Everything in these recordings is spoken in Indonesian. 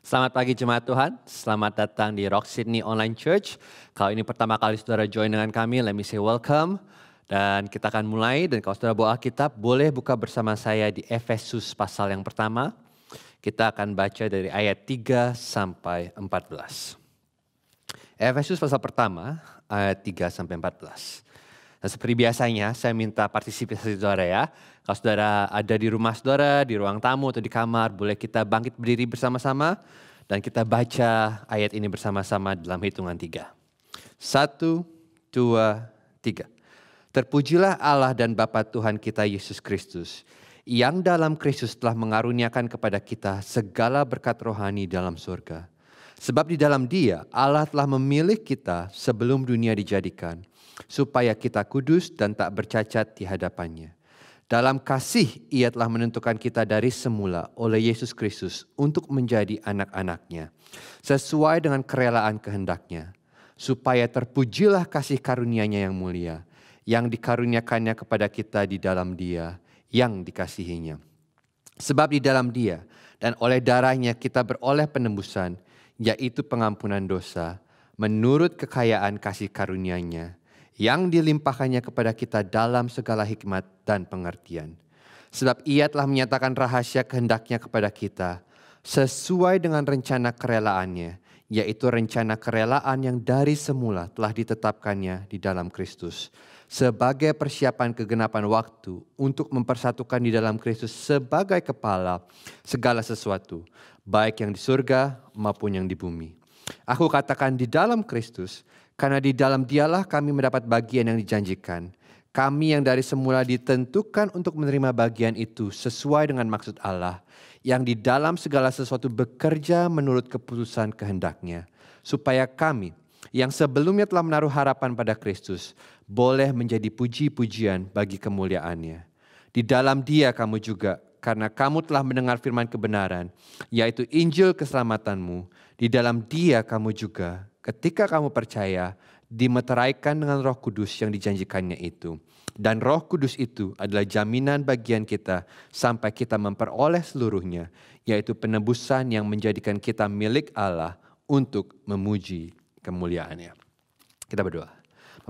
Selamat pagi jemaat Tuhan, selamat datang di Rock Sydney Online Church. Kalau ini pertama kali saudara join dengan kami, let me say welcome. Dan kita akan mulai dan kalau saudara bawa kitab, boleh buka bersama saya di Efesus pasal yang pertama. Kita akan baca dari ayat 3 sampai 14. Efesus pasal pertama ayat 3 sampai 14. Nah, seperti biasanya saya minta partisipasi saudara ya. Kalau saudara ada di rumah saudara, di ruang tamu atau di kamar, boleh kita bangkit berdiri bersama-sama dan kita baca ayat ini bersama-sama dalam hitungan tiga. Satu, dua, tiga. Terpujilah Allah dan Bapa Tuhan kita Yesus Kristus, yang dalam Kristus telah mengaruniakan kepada kita segala berkat rohani dalam surga. Sebab di dalam dia Allah telah memilih kita sebelum dunia dijadikan, supaya kita kudus dan tak bercacat di hadapannya. Dalam kasih ia telah menentukan kita dari semula oleh Yesus Kristus untuk menjadi anak-anaknya. Sesuai dengan kerelaan kehendaknya. Supaya terpujilah kasih karunianya yang mulia. Yang dikaruniakannya kepada kita di dalam dia yang dikasihinya. Sebab di dalam dia dan oleh darahnya kita beroleh penembusan yaitu pengampunan dosa menurut kekayaan kasih karunianya. nya yang dilimpahkannya kepada kita dalam segala hikmat dan pengertian. Sebab ia telah menyatakan rahasia kehendaknya kepada kita sesuai dengan rencana kerelaannya, yaitu rencana kerelaan yang dari semula telah ditetapkannya di dalam Kristus sebagai persiapan kegenapan waktu untuk mempersatukan di dalam Kristus sebagai kepala segala sesuatu, baik yang di surga maupun yang di bumi. Aku katakan di dalam Kristus, karena di dalam dialah kami mendapat bagian yang dijanjikan. Kami yang dari semula ditentukan untuk menerima bagian itu sesuai dengan maksud Allah. Yang di dalam segala sesuatu bekerja menurut keputusan kehendaknya. Supaya kami yang sebelumnya telah menaruh harapan pada Kristus boleh menjadi puji-pujian bagi kemuliaannya. Di dalam dia kamu juga karena kamu telah mendengar firman kebenaran, yaitu Injil keselamatanmu. Di dalam dia kamu juga Ketika kamu percaya, dimeteraikan dengan roh kudus yang dijanjikannya itu. Dan roh kudus itu adalah jaminan bagian kita sampai kita memperoleh seluruhnya, yaitu penebusan yang menjadikan kita milik Allah untuk memuji kemuliaannya. Kita berdoa.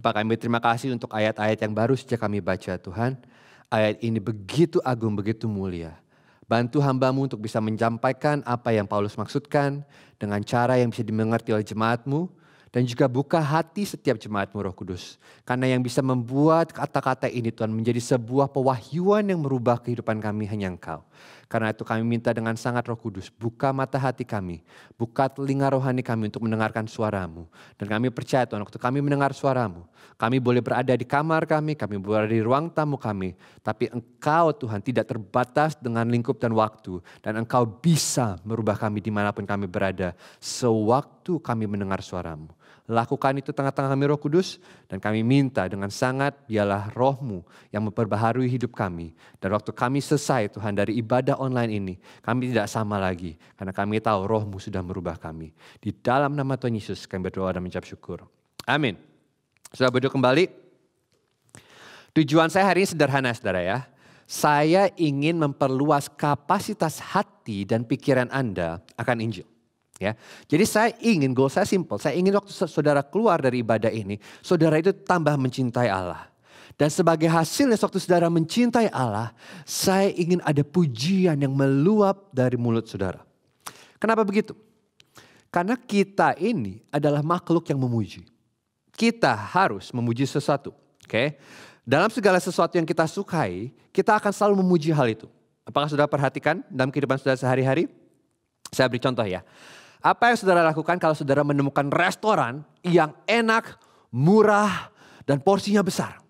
Bapak kami terima kasih untuk ayat-ayat yang baru sejak kami baca Tuhan. Ayat ini begitu agung, begitu mulia. Bantu hambamu untuk bisa menyampaikan apa yang Paulus maksudkan dengan cara yang bisa dimengerti oleh jemaatmu dan juga buka hati setiap jemaatmu roh kudus. Karena yang bisa membuat kata-kata ini Tuhan menjadi sebuah pewahyuan yang merubah kehidupan kami hanya engkau. Karena itu kami minta dengan sangat roh kudus, buka mata hati kami, buka telinga rohani kami untuk mendengarkan suaramu. Dan kami percaya Tuhan, waktu kami mendengar suaramu, kami boleh berada di kamar kami, kami berada di ruang tamu kami, tapi Engkau Tuhan tidak terbatas dengan lingkup dan waktu, dan Engkau bisa merubah kami dimanapun kami berada, sewaktu kami mendengar suaramu. Lakukan itu tengah-tengah kami roh kudus dan kami minta dengan sangat dialah rohmu yang memperbaharui hidup kami. Dan waktu kami selesai Tuhan dari ibadah online ini, kami tidak sama lagi karena kami tahu rohmu sudah merubah kami. Di dalam nama Tuhan Yesus kami berdoa dan mencap syukur. Amin. Sudah berdoa kembali. Tujuan saya hari ini sederhana saudara ya. Saya ingin memperluas kapasitas hati dan pikiran Anda akan Injil. Ya, jadi saya ingin goal saya simple. Saya ingin waktu saudara keluar dari ibadah ini, saudara itu tambah mencintai Allah. Dan sebagai hasilnya waktu saudara mencintai Allah, saya ingin ada pujian yang meluap dari mulut saudara. Kenapa begitu? Karena kita ini adalah makhluk yang memuji. Kita harus memuji sesuatu. Oke. Okay? Dalam segala sesuatu yang kita sukai, kita akan selalu memuji hal itu. Apakah sudah perhatikan dalam kehidupan saudara sehari-hari? Saya beri contoh ya. Apa yang saudara lakukan kalau saudara menemukan restoran yang enak, murah, dan porsinya besar?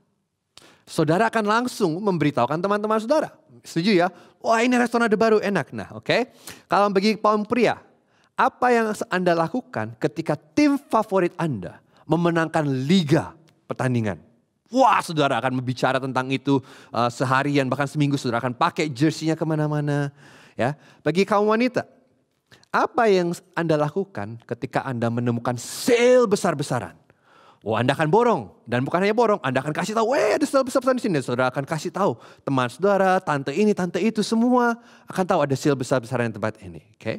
Saudara akan langsung memberitahukan teman-teman saudara. Setuju ya? Wah ini restoran ada baru enak. Nah oke. Okay. Kalau bagi kaum pria, apa yang Anda lakukan ketika tim favorit Anda memenangkan liga pertandingan? Wah, saudara akan berbicara tentang itu uh, seharian bahkan seminggu. Saudara akan pakai jersinya kemana-mana. Ya, bagi kaum wanita, apa yang Anda lakukan ketika Anda menemukan sale besar-besaran? Oh, Anda akan borong. Dan bukan hanya borong, Anda akan kasih tahu, eh ada sale besar-besaran di sini. Dan saudara akan kasih tahu teman saudara, tante ini, tante itu, semua akan tahu ada sale besar-besaran di tempat ini. Oke? Okay?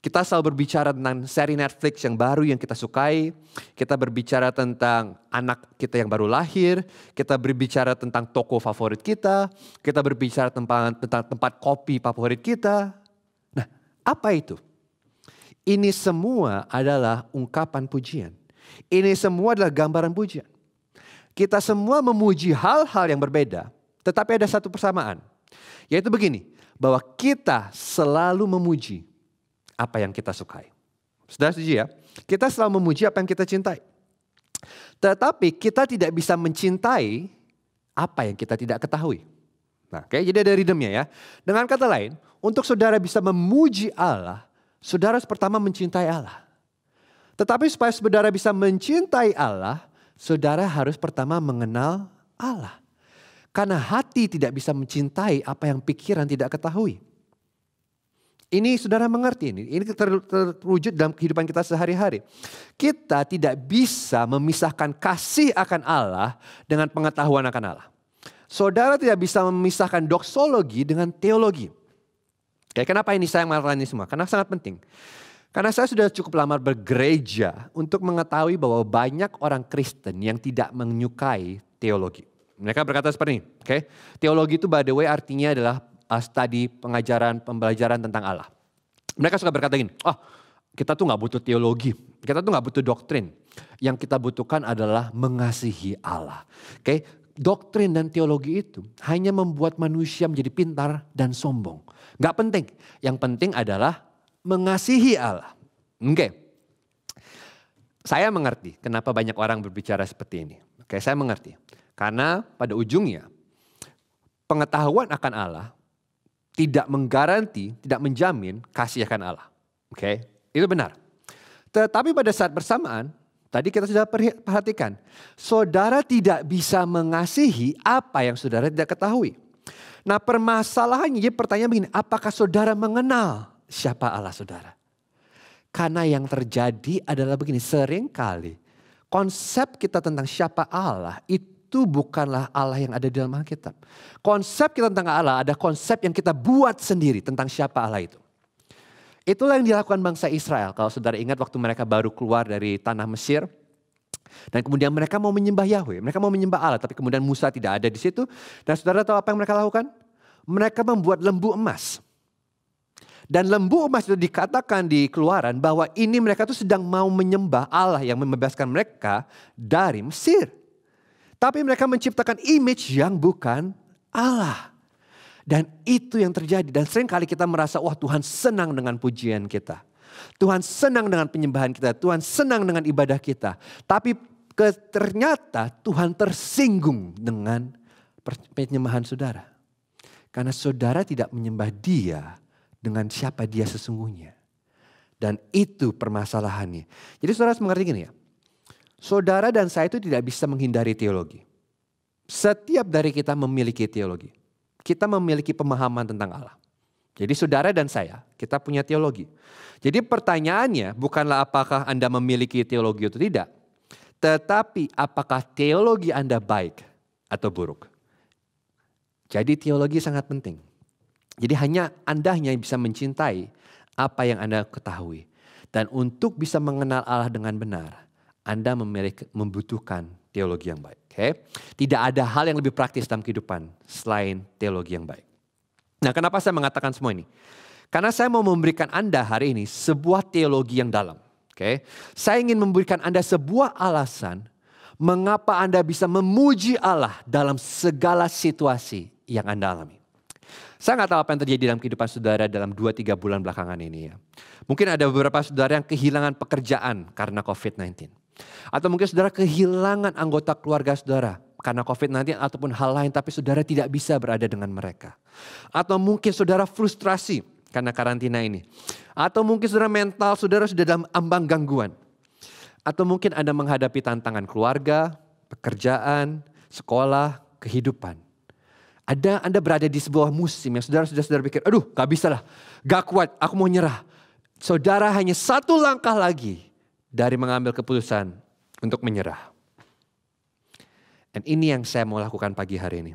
Kita selalu berbicara tentang seri Netflix yang baru yang kita sukai. Kita berbicara tentang anak kita yang baru lahir. Kita berbicara tentang toko favorit kita. Kita berbicara tentang, tentang tempat kopi favorit kita. Nah, apa itu? Ini semua adalah ungkapan pujian. Ini semua adalah gambaran pujian. Kita semua memuji hal-hal yang berbeda, tetapi ada satu persamaan, yaitu begini: bahwa kita selalu memuji apa yang kita sukai. Sudah setuju ya? Kita selalu memuji apa yang kita cintai. Tetapi kita tidak bisa mencintai apa yang kita tidak ketahui. Nah, okay, jadi ada ridemnya ya. Dengan kata lain, untuk saudara bisa memuji Allah, saudara pertama mencintai Allah. Tetapi supaya saudara bisa mencintai Allah, saudara harus pertama mengenal Allah. Karena hati tidak bisa mencintai apa yang pikiran tidak ketahui. Ini saudara mengerti ini. Ini terwujud dalam kehidupan kita sehari-hari. Kita tidak bisa memisahkan kasih akan Allah dengan pengetahuan akan Allah. Saudara tidak bisa memisahkan doksologi dengan teologi. Oke, kenapa ini saya mengatakan ini semua? Karena sangat penting. Karena saya sudah cukup lama bergereja untuk mengetahui bahwa banyak orang Kristen yang tidak menyukai teologi. Mereka berkata seperti ini, oke? Okay? Teologi itu by the way artinya adalah uh, studi pengajaran pembelajaran tentang Allah. Mereka suka berkata gini, oh kita tuh nggak butuh teologi, kita tuh nggak butuh doktrin. Yang kita butuhkan adalah mengasihi Allah. Oke, okay? doktrin dan teologi itu hanya membuat manusia menjadi pintar dan sombong. Gak penting. Yang penting adalah mengasihi Allah. Oke. Okay. Saya mengerti kenapa banyak orang berbicara seperti ini. Oke, okay, saya mengerti. Karena pada ujungnya pengetahuan akan Allah tidak menggaranti, tidak menjamin kasih akan Allah. Oke, okay? itu benar. Tetapi pada saat bersamaan, tadi kita sudah perhatikan, saudara tidak bisa mengasihi apa yang saudara tidak ketahui. Nah permasalahannya, jadi pertanyaan begini, apakah saudara mengenal siapa Allah saudara? Karena yang terjadi adalah begini, seringkali konsep kita tentang siapa Allah itu bukanlah Allah yang ada di dalam Alkitab. Konsep kita tentang Allah ada konsep yang kita buat sendiri tentang siapa Allah itu. Itulah yang dilakukan bangsa Israel. Kalau saudara ingat waktu mereka baru keluar dari tanah Mesir, dan kemudian mereka mau menyembah Yahweh, mereka mau menyembah Allah, tapi kemudian Musa tidak ada di situ. Dan saudara tahu apa yang mereka lakukan? Mereka membuat lembu emas. Dan lembu emas itu dikatakan di keluaran bahwa ini mereka tuh sedang mau menyembah Allah yang membebaskan mereka dari Mesir. Tapi mereka menciptakan image yang bukan Allah. Dan itu yang terjadi. Dan sering kali kita merasa, wah Tuhan senang dengan pujian kita. Tuhan senang dengan penyembahan kita, Tuhan senang dengan ibadah kita. Tapi ternyata Tuhan tersinggung dengan penyembahan saudara. Karena saudara tidak menyembah dia dengan siapa dia sesungguhnya. Dan itu permasalahannya. Jadi saudara harus mengerti gini ya. Saudara dan saya itu tidak bisa menghindari teologi. Setiap dari kita memiliki teologi. Kita memiliki pemahaman tentang Allah. Jadi saudara dan saya, kita punya teologi. Jadi pertanyaannya bukanlah apakah Anda memiliki teologi atau tidak, tetapi apakah teologi Anda baik atau buruk. Jadi teologi sangat penting. Jadi hanya Anda hanya bisa mencintai apa yang Anda ketahui. Dan untuk bisa mengenal Allah dengan benar, Anda memiliki, membutuhkan teologi yang baik. Okay? Tidak ada hal yang lebih praktis dalam kehidupan selain teologi yang baik. Nah, kenapa saya mengatakan semua ini? Karena saya mau memberikan Anda hari ini sebuah teologi yang dalam. Oke. Okay? Saya ingin memberikan Anda sebuah alasan mengapa Anda bisa memuji Allah dalam segala situasi yang Anda alami. Saya nggak tahu apa yang terjadi dalam kehidupan saudara dalam 2-3 bulan belakangan ini ya. Mungkin ada beberapa saudara yang kehilangan pekerjaan karena COVID-19. Atau mungkin saudara kehilangan anggota keluarga saudara karena covid nanti ataupun hal lain, tapi saudara tidak bisa berada dengan mereka. Atau mungkin saudara frustrasi karena karantina ini. Atau mungkin saudara mental saudara sudah dalam ambang gangguan. Atau mungkin Anda menghadapi tantangan keluarga, pekerjaan, sekolah, kehidupan. Ada Anda berada di sebuah musim yang saudara sudah saudara pikir, aduh gak bisa lah, gak kuat, aku mau nyerah. Saudara hanya satu langkah lagi dari mengambil keputusan untuk menyerah. Dan ini yang saya mau lakukan pagi hari ini.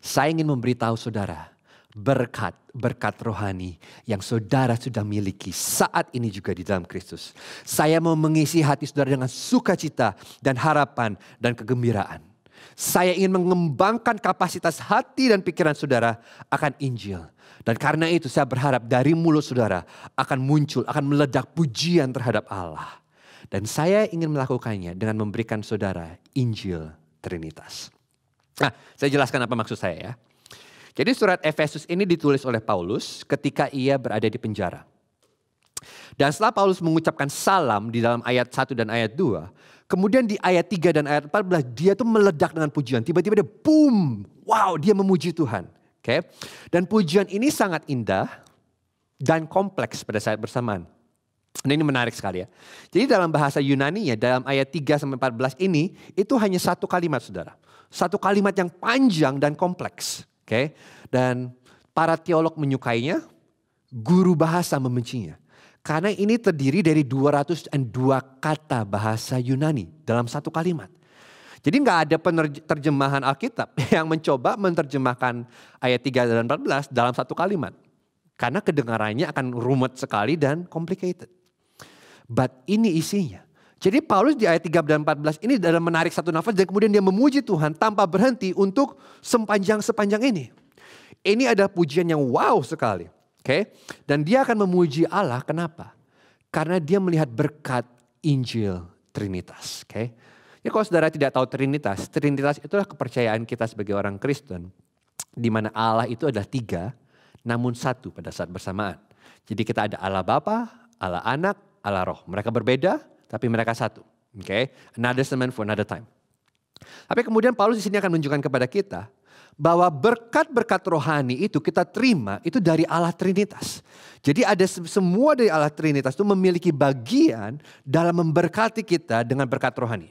Saya ingin memberitahu saudara berkat, berkat rohani yang saudara sudah miliki saat ini juga di dalam Kristus. Saya mau mengisi hati saudara dengan sukacita dan harapan dan kegembiraan. Saya ingin mengembangkan kapasitas hati dan pikiran saudara akan Injil. Dan karena itu saya berharap dari mulut saudara akan muncul, akan meledak pujian terhadap Allah. Dan saya ingin melakukannya dengan memberikan saudara Injil Trinitas. Nah, saya jelaskan apa maksud saya ya. Jadi surat Efesus ini ditulis oleh Paulus ketika ia berada di penjara. Dan setelah Paulus mengucapkan salam di dalam ayat 1 dan ayat 2, kemudian di ayat 3 dan ayat 14 dia tuh meledak dengan pujian. Tiba-tiba dia boom, wow dia memuji Tuhan. Oke. Okay? Dan pujian ini sangat indah dan kompleks pada saat bersamaan. Nah ini menarik sekali ya. Jadi dalam bahasa Yunani ya dalam ayat 3 sampai 14 ini itu hanya satu kalimat Saudara. Satu kalimat yang panjang dan kompleks, oke? Okay? Dan para teolog menyukainya, guru bahasa membencinya. Karena ini terdiri dari 202 kata bahasa Yunani dalam satu kalimat. Jadi nggak ada penerjemahan Alkitab yang mencoba menerjemahkan ayat 3 dan 14 dalam satu kalimat. Karena kedengarannya akan rumit sekali dan complicated but ini isinya. Jadi Paulus di ayat 3 dan 14 ini dalam menarik satu nafas dan kemudian dia memuji Tuhan tanpa berhenti untuk sepanjang-sepanjang ini. Ini adalah pujian yang wow sekali. Oke. Okay? Dan dia akan memuji Allah kenapa? Karena dia melihat berkat Injil Trinitas, oke. Okay? Ya kalau saudara tidak tahu Trinitas, Trinitas itulah kepercayaan kita sebagai orang Kristen di mana Allah itu adalah tiga namun satu pada saat bersamaan. Jadi kita ada Allah Bapa, Allah Anak, Ala roh. Mereka berbeda tapi mereka satu. Oke, okay? another sermon for another time. Tapi kemudian Paulus di sini akan menunjukkan kepada kita bahwa berkat-berkat rohani itu kita terima itu dari Allah Trinitas. Jadi ada semua dari Allah Trinitas itu memiliki bagian dalam memberkati kita dengan berkat rohani.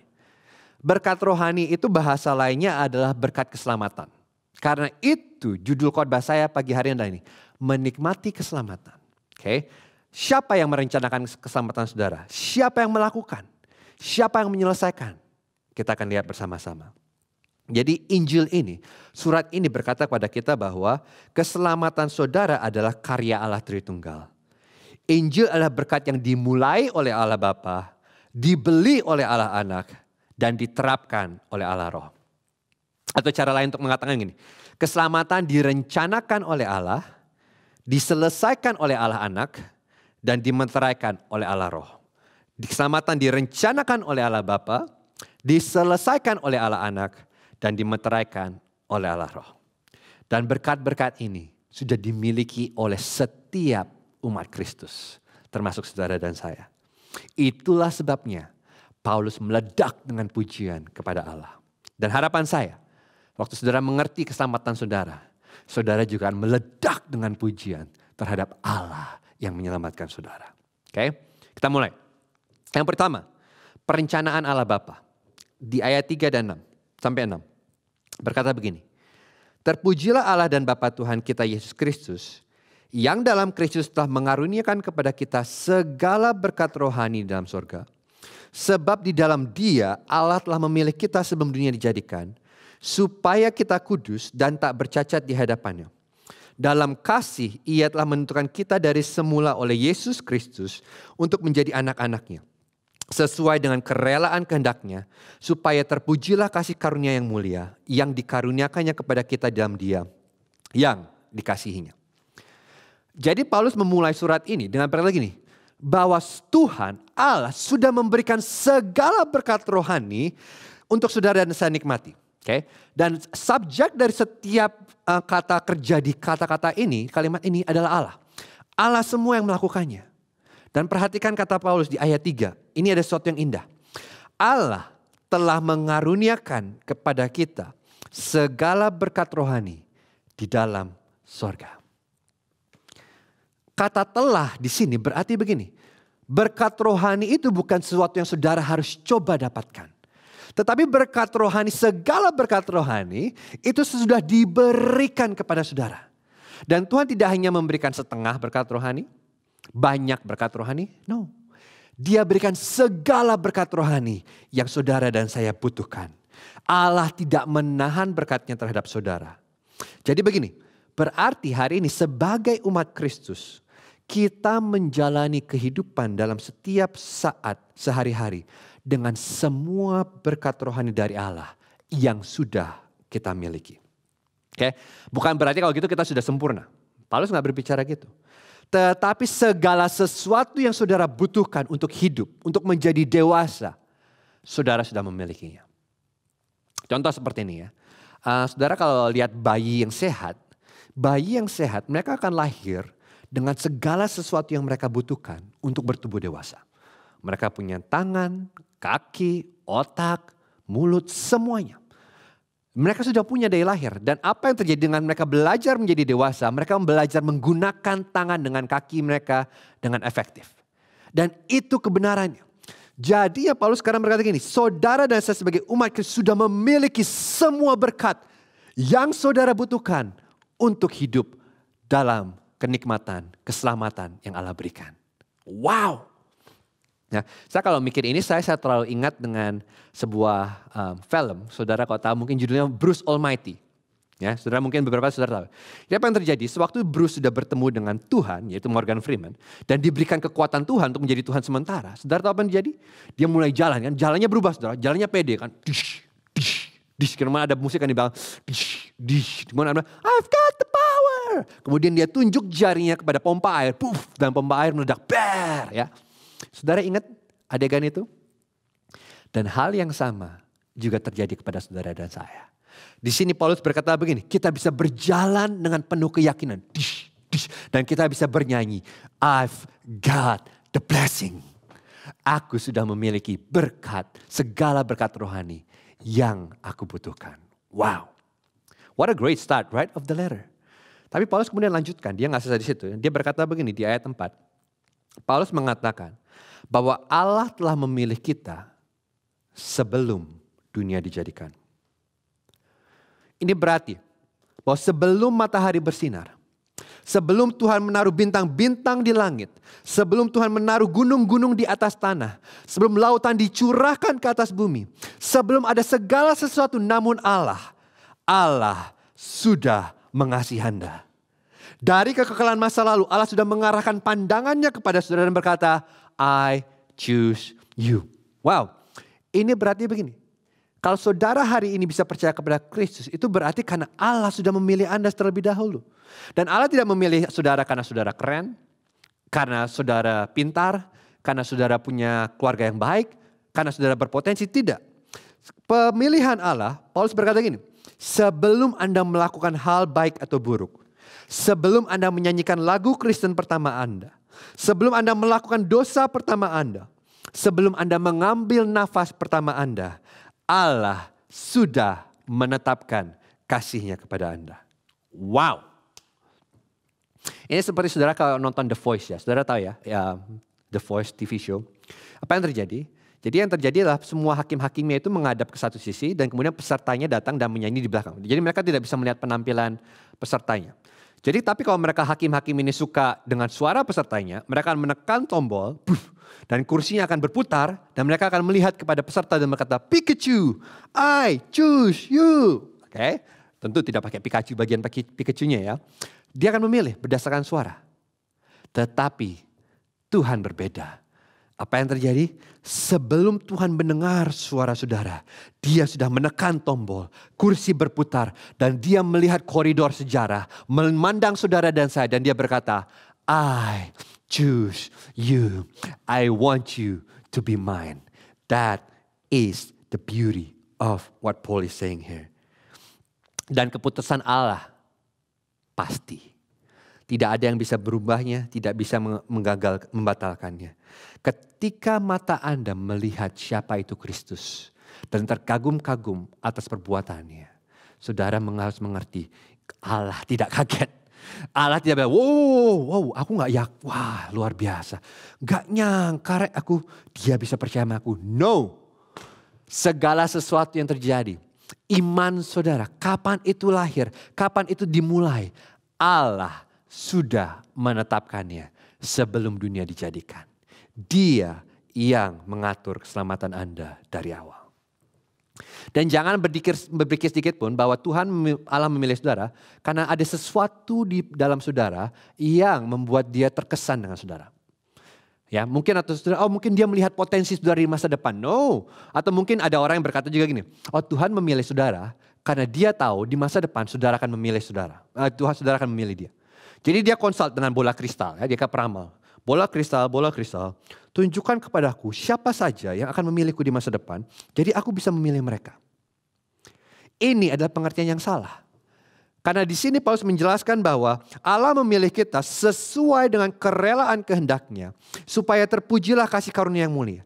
Berkat rohani itu bahasa lainnya adalah berkat keselamatan. Karena itu judul khotbah saya pagi hari ini, menikmati keselamatan. Oke. Okay? Siapa yang merencanakan keselamatan saudara? Siapa yang melakukan? Siapa yang menyelesaikan? Kita akan lihat bersama-sama. Jadi Injil ini, surat ini berkata kepada kita bahwa keselamatan saudara adalah karya Allah Tritunggal. Injil adalah berkat yang dimulai oleh Allah Bapa, dibeli oleh Allah Anak, dan diterapkan oleh Allah Roh. Atau cara lain untuk mengatakan ini, keselamatan direncanakan oleh Allah, diselesaikan oleh Allah Anak, dan dimeteraikan oleh Allah Roh. Keselamatan direncanakan oleh Allah Bapa, diselesaikan oleh Allah Anak, dan dimeteraikan oleh Allah Roh. Dan berkat-berkat ini sudah dimiliki oleh setiap umat Kristus, termasuk saudara dan saya. Itulah sebabnya Paulus meledak dengan pujian kepada Allah. Dan harapan saya, waktu saudara mengerti keselamatan saudara, saudara juga akan meledak dengan pujian terhadap Allah yang menyelamatkan saudara. Oke, kita mulai. Yang pertama, perencanaan Allah Bapa di ayat 3 dan 6 sampai 6 berkata begini. Terpujilah Allah dan Bapa Tuhan kita Yesus Kristus yang dalam Kristus telah mengaruniakan kepada kita segala berkat rohani dalam surga. Sebab di dalam dia Allah telah memilih kita sebelum dunia dijadikan supaya kita kudus dan tak bercacat di hadapannya. Dalam kasih ia telah menentukan kita dari semula oleh Yesus Kristus untuk menjadi anak-anaknya. Sesuai dengan kerelaan kehendaknya, supaya terpujilah kasih karunia yang mulia, yang dikaruniakannya kepada kita dalam dia, yang dikasihinya. Jadi Paulus memulai surat ini dengan berkata gini, bahwa Tuhan Allah sudah memberikan segala berkat rohani untuk saudara dan saya nikmati. Oke. Okay? Dan subjek dari setiap uh, kata kerja di kata-kata ini, kalimat ini adalah Allah. Allah semua yang melakukannya. Dan perhatikan kata Paulus di ayat 3. Ini ada sesuatu yang indah. Allah telah mengaruniakan kepada kita segala berkat rohani di dalam sorga. Kata telah di sini berarti begini. Berkat rohani itu bukan sesuatu yang saudara harus coba dapatkan tetapi berkat rohani, segala berkat rohani itu sudah diberikan kepada saudara. Dan Tuhan tidak hanya memberikan setengah berkat rohani, banyak berkat rohani, no. Dia berikan segala berkat rohani yang saudara dan saya butuhkan. Allah tidak menahan berkatnya terhadap saudara. Jadi begini, berarti hari ini sebagai umat Kristus, kita menjalani kehidupan dalam setiap saat sehari-hari dengan semua berkat rohani dari Allah yang sudah kita miliki. Oke, okay? bukan berarti kalau gitu kita sudah sempurna. Paulus nggak berbicara gitu. Tetapi segala sesuatu yang saudara butuhkan untuk hidup, untuk menjadi dewasa, saudara sudah memilikinya. Contoh seperti ini ya. Uh, saudara kalau lihat bayi yang sehat, bayi yang sehat mereka akan lahir dengan segala sesuatu yang mereka butuhkan untuk bertumbuh dewasa. Mereka punya tangan, kaki, otak, mulut, semuanya. Mereka sudah punya dari lahir dan apa yang terjadi dengan mereka belajar menjadi dewasa, mereka belajar menggunakan tangan dengan kaki mereka dengan efektif. Dan itu kebenarannya. Jadi ya Paulus sekarang berkata gini, saudara dan saya sebagai umat Kristus sudah memiliki semua berkat yang saudara butuhkan untuk hidup dalam kenikmatan, keselamatan yang Allah berikan. Wow, Nah, saya kalau mikir ini saya, saya terlalu ingat dengan sebuah um, film, saudara kota mungkin judulnya Bruce Almighty. Ya, saudara mungkin beberapa saudara tahu. Jadi ya, apa yang terjadi? Sewaktu Bruce sudah bertemu dengan Tuhan, yaitu Morgan Freeman, dan diberikan kekuatan Tuhan untuk menjadi Tuhan sementara. Saudara tahu apa yang terjadi? Dia mulai jalan kan, jalannya berubah saudara, jalannya pede kan. Dish, dish, dish. Kemudian ada musik kan di belakang. Dish, dish. Kemudian ada, I've got the power. Kemudian dia tunjuk jarinya kepada pompa air. Puff, dan pompa air meledak. Ber, ya. Saudara ingat adegan itu? Dan hal yang sama juga terjadi kepada saudara dan saya. Di sini Paulus berkata begini, kita bisa berjalan dengan penuh keyakinan. dan kita bisa bernyanyi, I've got the blessing. Aku sudah memiliki berkat, segala berkat rohani yang aku butuhkan. Wow. What a great start right of the letter. Tapi Paulus kemudian lanjutkan, dia nggak selesai di situ. Dia berkata begini di ayat 4. Paulus mengatakan, bahwa Allah telah memilih kita sebelum dunia dijadikan. Ini berarti bahwa sebelum matahari bersinar, sebelum Tuhan menaruh bintang-bintang di langit, sebelum Tuhan menaruh gunung-gunung di atas tanah, sebelum lautan dicurahkan ke atas bumi, sebelum ada segala sesuatu namun Allah, Allah sudah mengasihi Anda. Dari kekekalan masa lalu, Allah sudah mengarahkan pandangannya kepada saudara dan berkata, I choose you. Wow, ini berarti begini. Kalau saudara hari ini bisa percaya kepada Kristus, itu berarti karena Allah sudah memilih Anda terlebih dahulu. Dan Allah tidak memilih saudara karena saudara keren, karena saudara pintar, karena saudara punya keluarga yang baik, karena saudara berpotensi, tidak. Pemilihan Allah, Paulus berkata gini, sebelum Anda melakukan hal baik atau buruk, sebelum Anda menyanyikan lagu Kristen pertama Anda, Sebelum Anda melakukan dosa pertama Anda, sebelum Anda mengambil nafas pertama Anda, Allah sudah menetapkan kasihnya kepada Anda. Wow. Ini seperti saudara kalau nonton The Voice ya, saudara tahu ya, ya The Voice TV show. Apa yang terjadi? Jadi yang terjadi adalah semua hakim-hakimnya itu menghadap ke satu sisi dan kemudian pesertanya datang dan menyanyi di belakang. Jadi mereka tidak bisa melihat penampilan pesertanya. Jadi tapi kalau mereka hakim-hakim ini suka dengan suara pesertanya, mereka akan menekan tombol dan kursinya akan berputar dan mereka akan melihat kepada peserta dan berkata Pikachu, I choose you. Oke, okay? tentu tidak pakai Pikachu bagian pakai Pikachu-nya ya. Dia akan memilih berdasarkan suara. Tetapi Tuhan berbeda. Apa yang terjadi? Sebelum Tuhan mendengar suara saudara, dia sudah menekan tombol, kursi berputar, dan dia melihat koridor sejarah, memandang saudara dan saya, dan dia berkata, I choose you. I want you to be mine. That is the beauty of what Paul is saying here. Dan keputusan Allah pasti. Tidak ada yang bisa berubahnya, tidak bisa menggagal, membatalkannya. Ketika mata Anda melihat siapa itu Kristus dan terkagum-kagum atas perbuatannya, saudara harus mengerti Allah tidak kaget. Allah tidak bilang, wow, wow, aku nggak yak, wah luar biasa. Gak nyangka aku, dia bisa percaya sama aku. No, segala sesuatu yang terjadi, iman saudara, kapan itu lahir, kapan itu dimulai, Allah sudah menetapkannya sebelum dunia dijadikan. Dia yang mengatur keselamatan Anda dari awal. Dan jangan berpikir, berpikir sedikit pun bahwa Tuhan Allah memilih saudara karena ada sesuatu di dalam saudara yang membuat dia terkesan dengan saudara. Ya, mungkin atau saudara, oh mungkin dia melihat potensi saudara di masa depan. No. Atau mungkin ada orang yang berkata juga gini, oh Tuhan memilih saudara karena dia tahu di masa depan saudara akan memilih saudara. Uh, Tuhan saudara akan memilih dia. Jadi dia konsult dengan bola kristal, ya, dia ke peramal. Bola kristal, bola kristal, tunjukkan kepadaku siapa saja yang akan memilihku di masa depan, jadi aku bisa memilih mereka. Ini adalah pengertian yang salah. Karena di sini Paulus menjelaskan bahwa Allah memilih kita sesuai dengan kerelaan kehendaknya. Supaya terpujilah kasih karunia yang mulia.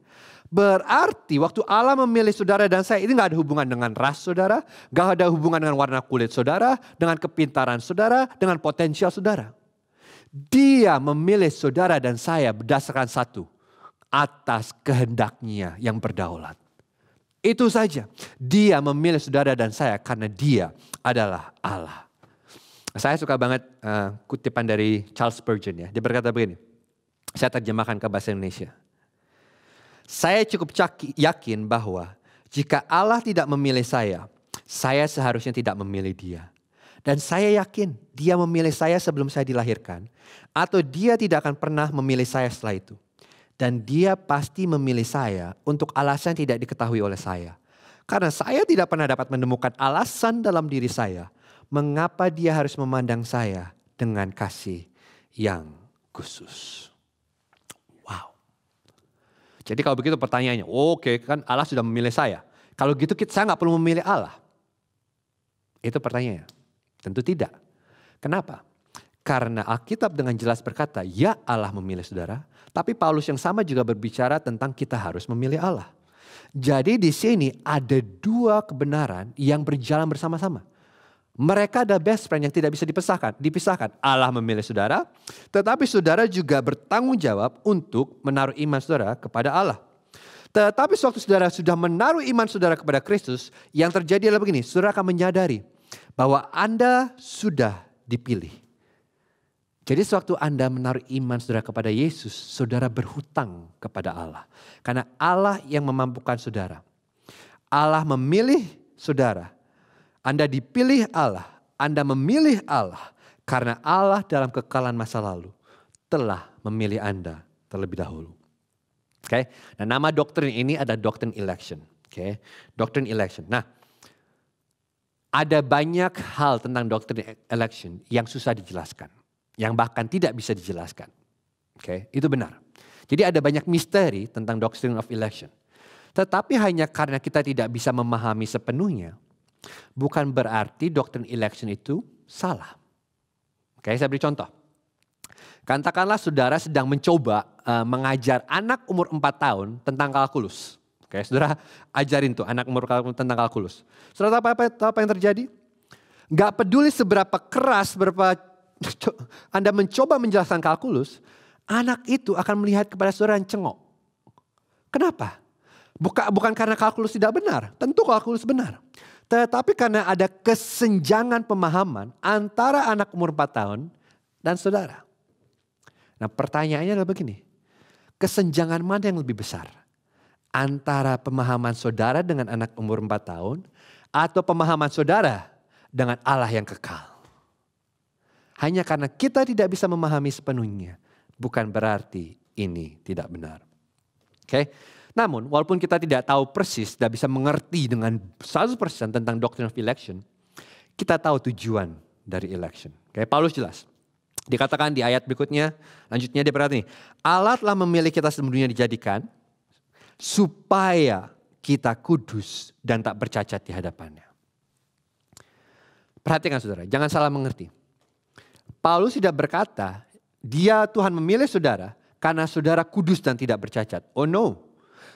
Berarti waktu Allah memilih saudara dan saya ini nggak ada hubungan dengan ras saudara, nggak ada hubungan dengan warna kulit saudara, dengan kepintaran saudara, dengan potensial saudara. Dia memilih saudara dan saya berdasarkan satu, atas kehendaknya yang berdaulat. Itu saja. Dia memilih saudara dan saya karena dia adalah Allah. Saya suka banget uh, kutipan dari Charles Spurgeon ya. Dia berkata begini. Saya terjemahkan ke bahasa Indonesia. Saya cukup yakin bahwa jika Allah tidak memilih saya, saya seharusnya tidak memilih dia. Dan saya yakin dia memilih saya sebelum saya dilahirkan. Atau dia tidak akan pernah memilih saya setelah itu. Dan dia pasti memilih saya untuk alasan yang tidak diketahui oleh saya. Karena saya tidak pernah dapat menemukan alasan dalam diri saya. Mengapa dia harus memandang saya dengan kasih yang khusus. Jadi kalau begitu pertanyaannya, oke okay, kan Allah sudah memilih saya. Kalau gitu kita saya nggak perlu memilih Allah. Itu pertanyaannya. Tentu tidak. Kenapa? Karena Alkitab dengan jelas berkata, ya Allah memilih saudara. Tapi Paulus yang sama juga berbicara tentang kita harus memilih Allah. Jadi di sini ada dua kebenaran yang berjalan bersama-sama. Mereka ada best friend yang tidak bisa dipisahkan, dipisahkan. Allah memilih saudara, tetapi saudara juga bertanggung jawab untuk menaruh iman saudara kepada Allah. Tetapi sewaktu saudara sudah menaruh iman saudara kepada Kristus, yang terjadi adalah begini, saudara akan menyadari bahwa Anda sudah dipilih. Jadi sewaktu Anda menaruh iman saudara kepada Yesus, saudara berhutang kepada Allah. Karena Allah yang memampukan saudara. Allah memilih saudara anda dipilih Allah, Anda memilih Allah karena Allah dalam kekalan masa lalu telah memilih Anda terlebih dahulu. Oke. Okay? Nah, nama doktrin ini ada doktrin election. Oke. Okay? Doktrin election. Nah, ada banyak hal tentang doktrin election yang susah dijelaskan, yang bahkan tidak bisa dijelaskan. Oke, okay? itu benar. Jadi ada banyak misteri tentang doktrin of election. Tetapi hanya karena kita tidak bisa memahami sepenuhnya, Bukan berarti doktrin election itu salah. Oke, saya beri contoh. Katakanlah saudara sedang mencoba uh, mengajar anak umur 4 tahun tentang kalkulus. Oke, saudara ajarin tuh anak umur tentang kalkulus. Saudara tahu apa, apa, tahu apa yang terjadi? Gak peduli seberapa keras, berapa Anda mencoba menjelaskan kalkulus, anak itu akan melihat kepada saudara yang cengok. Kenapa? Buka, bukan karena kalkulus tidak benar, tentu kalkulus benar. Tetapi karena ada kesenjangan pemahaman antara anak umur 4 tahun dan saudara. Nah pertanyaannya adalah begini. Kesenjangan mana yang lebih besar? Antara pemahaman saudara dengan anak umur 4 tahun atau pemahaman saudara dengan Allah yang kekal. Hanya karena kita tidak bisa memahami sepenuhnya. Bukan berarti ini tidak benar. Oke, okay? Namun, walaupun kita tidak tahu persis, tidak bisa mengerti dengan 100% tentang doctrine of election, kita tahu tujuan dari election. Oke, Paulus jelas. Dikatakan di ayat berikutnya, lanjutnya dia berarti, Allah telah memilih kita sebelum dunia dijadikan, supaya kita kudus dan tak bercacat di hadapannya. Perhatikan saudara, jangan salah mengerti. Paulus tidak berkata, dia Tuhan memilih saudara karena saudara kudus dan tidak bercacat. Oh no,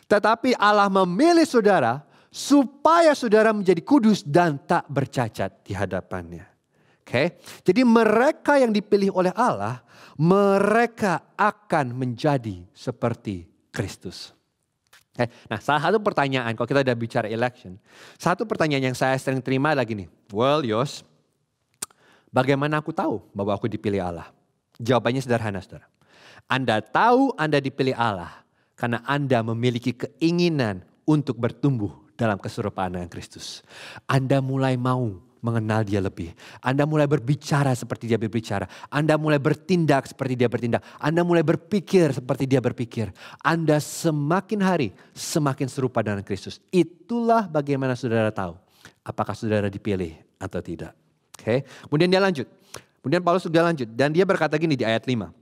tetapi Allah memilih saudara supaya saudara menjadi kudus dan tak bercacat di hadapannya. Oke. Okay? Jadi mereka yang dipilih oleh Allah, mereka akan menjadi seperti Kristus. Okay? Nah, salah satu pertanyaan kalau kita udah bicara election, satu pertanyaan yang saya sering terima lagi nih, "Well, Yos, bagaimana aku tahu bahwa aku dipilih Allah?" Jawabannya sederhana, Saudara. Anda tahu Anda dipilih Allah karena Anda memiliki keinginan untuk bertumbuh dalam keserupaan dengan Kristus. Anda mulai mau mengenal dia lebih. Anda mulai berbicara seperti dia berbicara. Anda mulai bertindak seperti dia bertindak. Anda mulai berpikir seperti dia berpikir. Anda semakin hari semakin serupa dengan Kristus. Itulah bagaimana saudara tahu apakah saudara dipilih atau tidak. Oke. Okay. Kemudian dia lanjut. Kemudian Paulus sudah lanjut dan dia berkata gini di ayat 5.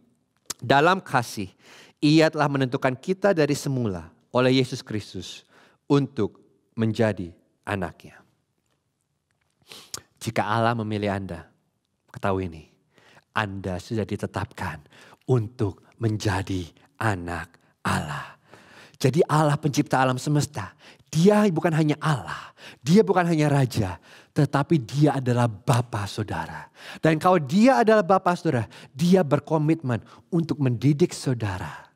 Dalam kasih ia telah menentukan kita dari semula oleh Yesus Kristus untuk menjadi anaknya. Jika Allah memilih Anda, ketahui ini, Anda sudah ditetapkan untuk menjadi anak Allah. Jadi Allah pencipta alam semesta, dia bukan hanya Allah, dia bukan hanya raja, tetapi dia adalah bapa saudara. Dan kalau dia adalah bapa saudara, dia berkomitmen untuk mendidik saudara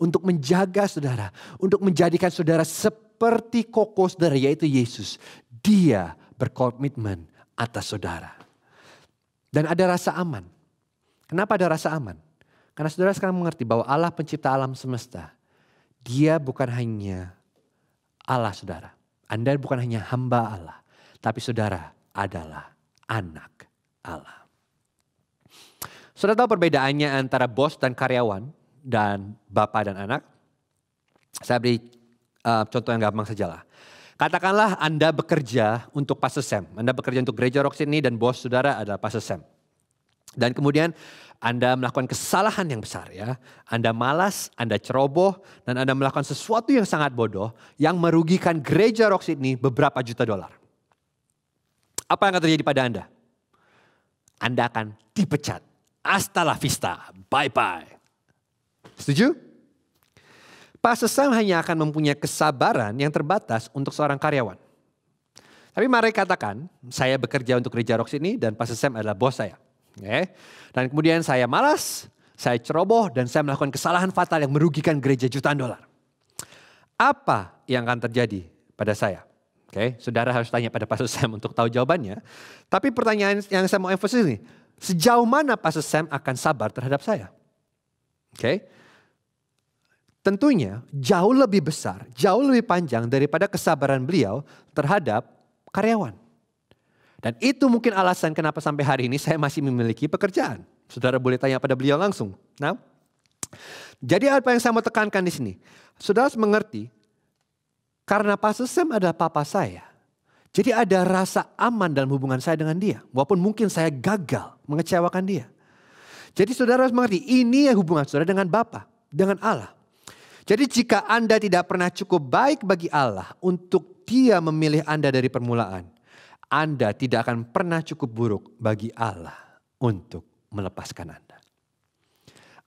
untuk menjaga saudara. Untuk menjadikan saudara seperti koko saudara yaitu Yesus. Dia berkomitmen atas saudara. Dan ada rasa aman. Kenapa ada rasa aman? Karena saudara sekarang mengerti bahwa Allah pencipta alam semesta. Dia bukan hanya Allah saudara. Anda bukan hanya hamba Allah. Tapi saudara adalah anak Allah. Saudara tahu perbedaannya antara bos dan karyawan? dan bapak dan anak. Saya beri uh, contoh yang gampang lah. Katakanlah Anda bekerja untuk Pastor Sam. Anda bekerja untuk gereja Rock ini dan bos saudara adalah Pastor Sam. Dan kemudian Anda melakukan kesalahan yang besar ya. Anda malas, Anda ceroboh, dan Anda melakukan sesuatu yang sangat bodoh yang merugikan gereja Rock ini beberapa juta dolar. Apa yang akan terjadi pada Anda? Anda akan dipecat. Hasta la vista. Bye-bye. Setuju? Pak Sesam hanya akan mempunyai kesabaran yang terbatas untuk seorang karyawan. Tapi mari katakan, saya bekerja untuk Gereja Rox ini dan Pak Sesem adalah bos saya. Okay. Ya. Dan kemudian saya malas, saya ceroboh dan saya melakukan kesalahan fatal yang merugikan gereja jutaan dolar. Apa yang akan terjadi pada saya? Oke, okay. saudara harus tanya pada Pak Sam untuk tahu jawabannya. Tapi pertanyaan yang saya mau emphasis ini, sejauh mana Pak Sam akan sabar terhadap saya? Oke, okay tentunya jauh lebih besar, jauh lebih panjang daripada kesabaran beliau terhadap karyawan. Dan itu mungkin alasan kenapa sampai hari ini saya masih memiliki pekerjaan. Saudara boleh tanya pada beliau langsung. Nah, jadi apa yang saya mau tekankan di sini? Saudara harus mengerti, karena Pastor Sam adalah papa saya. Jadi ada rasa aman dalam hubungan saya dengan dia. Walaupun mungkin saya gagal mengecewakan dia. Jadi saudara harus mengerti, ini ya hubungan saudara dengan Bapak, dengan Allah. Jadi jika Anda tidak pernah cukup baik bagi Allah untuk dia memilih Anda dari permulaan, Anda tidak akan pernah cukup buruk bagi Allah untuk melepaskan Anda.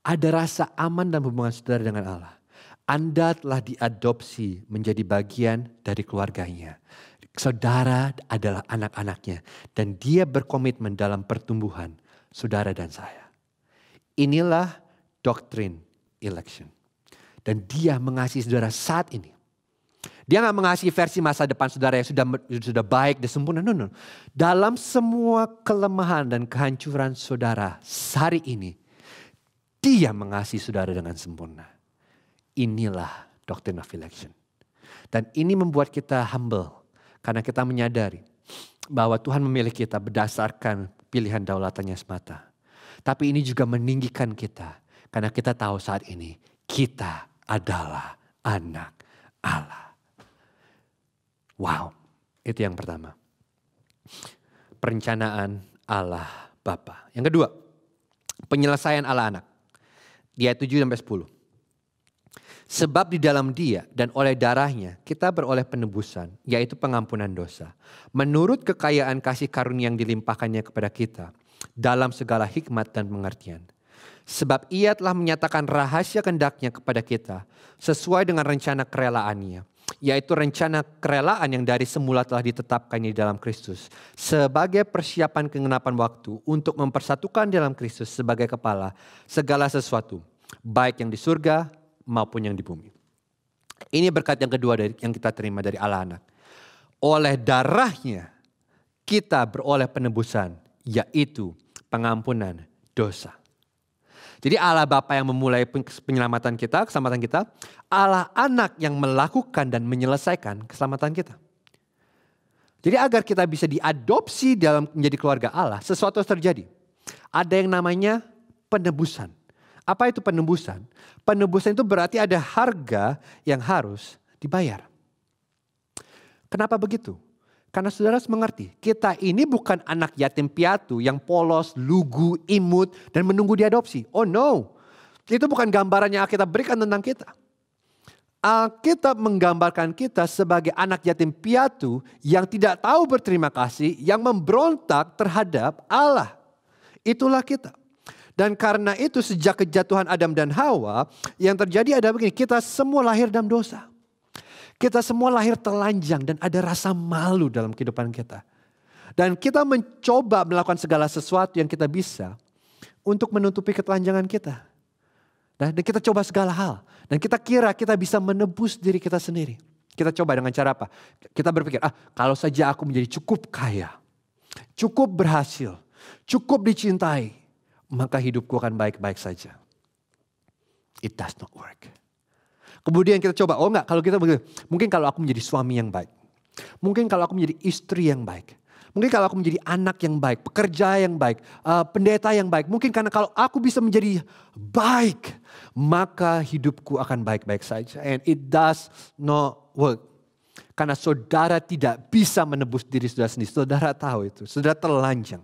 Ada rasa aman dan hubungan saudara dengan Allah. Anda telah diadopsi menjadi bagian dari keluarganya. Saudara adalah anak-anaknya dan dia berkomitmen dalam pertumbuhan saudara dan saya. Inilah doktrin election. Dan dia mengasihi saudara saat ini. Dia nggak mengasihi versi masa depan saudara yang sudah sudah baik dan sempurna. No, no. Dalam semua kelemahan dan kehancuran saudara hari ini, dia mengasihi saudara dengan sempurna. Inilah doctrine of election. Dan ini membuat kita humble karena kita menyadari bahwa Tuhan memilih kita berdasarkan pilihan daulatannya semata. Tapi ini juga meninggikan kita karena kita tahu saat ini kita adalah anak Allah. Wow, itu yang pertama. Perencanaan Allah Bapa. Yang kedua, penyelesaian Allah anak. Dia 7 sampai 10. Sebab di dalam dia dan oleh darahnya kita beroleh penebusan, yaitu pengampunan dosa. Menurut kekayaan kasih karunia yang dilimpahkannya kepada kita, dalam segala hikmat dan pengertian. Sebab ia telah menyatakan rahasia kendaknya kepada kita sesuai dengan rencana kerelaannya. Yaitu rencana kerelaan yang dari semula telah ditetapkan di dalam Kristus. Sebagai persiapan kengenapan waktu untuk mempersatukan dalam Kristus sebagai kepala segala sesuatu. Baik yang di surga maupun yang di bumi. Ini berkat yang kedua dari, yang kita terima dari Allah anak. Oleh darahnya kita beroleh penebusan yaitu pengampunan dosa. Jadi Allah Bapa yang memulai penyelamatan kita, keselamatan kita, Allah Anak yang melakukan dan menyelesaikan keselamatan kita. Jadi agar kita bisa diadopsi dalam menjadi keluarga Allah, sesuatu harus terjadi. Ada yang namanya penebusan. Apa itu penebusan? Penebusan itu berarti ada harga yang harus dibayar. Kenapa begitu? Karena saudara harus mengerti, kita ini bukan anak yatim piatu yang polos, lugu, imut, dan menunggu diadopsi. Oh no, itu bukan gambaran yang Alkitab berikan tentang kita. Alkitab menggambarkan kita sebagai anak yatim piatu yang tidak tahu berterima kasih, yang memberontak terhadap Allah. Itulah kita. Dan karena itu sejak kejatuhan Adam dan Hawa, yang terjadi adalah begini, kita semua lahir dalam dosa. Kita semua lahir telanjang dan ada rasa malu dalam kehidupan kita. Dan kita mencoba melakukan segala sesuatu yang kita bisa untuk menutupi ketelanjangan kita. Nah, dan kita coba segala hal. Dan kita kira kita bisa menebus diri kita sendiri. Kita coba dengan cara apa? Kita berpikir, ah kalau saja aku menjadi cukup kaya, cukup berhasil, cukup dicintai, maka hidupku akan baik-baik saja. It does not work. Kemudian kita coba, oh enggak kalau kita begitu. Mungkin kalau aku menjadi suami yang baik. Mungkin kalau aku menjadi istri yang baik. Mungkin kalau aku menjadi anak yang baik, pekerja yang baik, uh, pendeta yang baik. Mungkin karena kalau aku bisa menjadi baik, maka hidupku akan baik-baik saja. And it does not work. Karena saudara tidak bisa menebus diri saudara sendiri. Saudara tahu itu. Saudara terlanjang.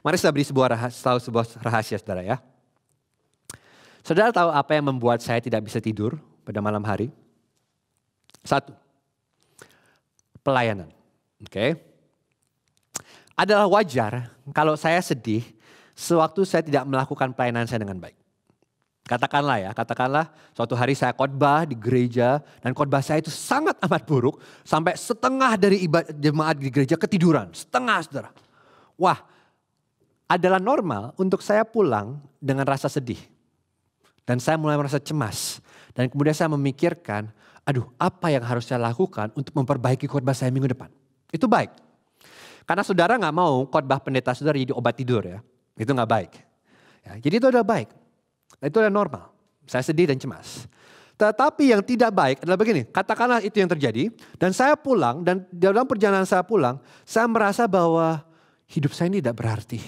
Mari saya beri sebuah rahasia, tahu sebuah rahasia saudara ya. Saudara tahu apa yang membuat saya tidak bisa tidur pada malam hari? Satu, pelayanan. Oke. Adalah wajar kalau saya sedih sewaktu saya tidak melakukan pelayanan saya dengan baik. Katakanlah ya, katakanlah suatu hari saya khotbah di gereja dan khotbah saya itu sangat amat buruk sampai setengah dari ibadah jemaat di gereja ketiduran, setengah saudara. Wah, adalah normal untuk saya pulang dengan rasa sedih. Dan saya mulai merasa cemas. Dan kemudian saya memikirkan, aduh apa yang harus saya lakukan untuk memperbaiki khotbah saya minggu depan. Itu baik. Karena saudara nggak mau khotbah pendeta saudara jadi obat tidur ya. Itu nggak baik. Ya, jadi itu adalah baik. Nah, itu adalah normal. Saya sedih dan cemas. Tetapi yang tidak baik adalah begini, katakanlah itu yang terjadi dan saya pulang dan dalam perjalanan saya pulang, saya merasa bahwa hidup saya ini tidak berarti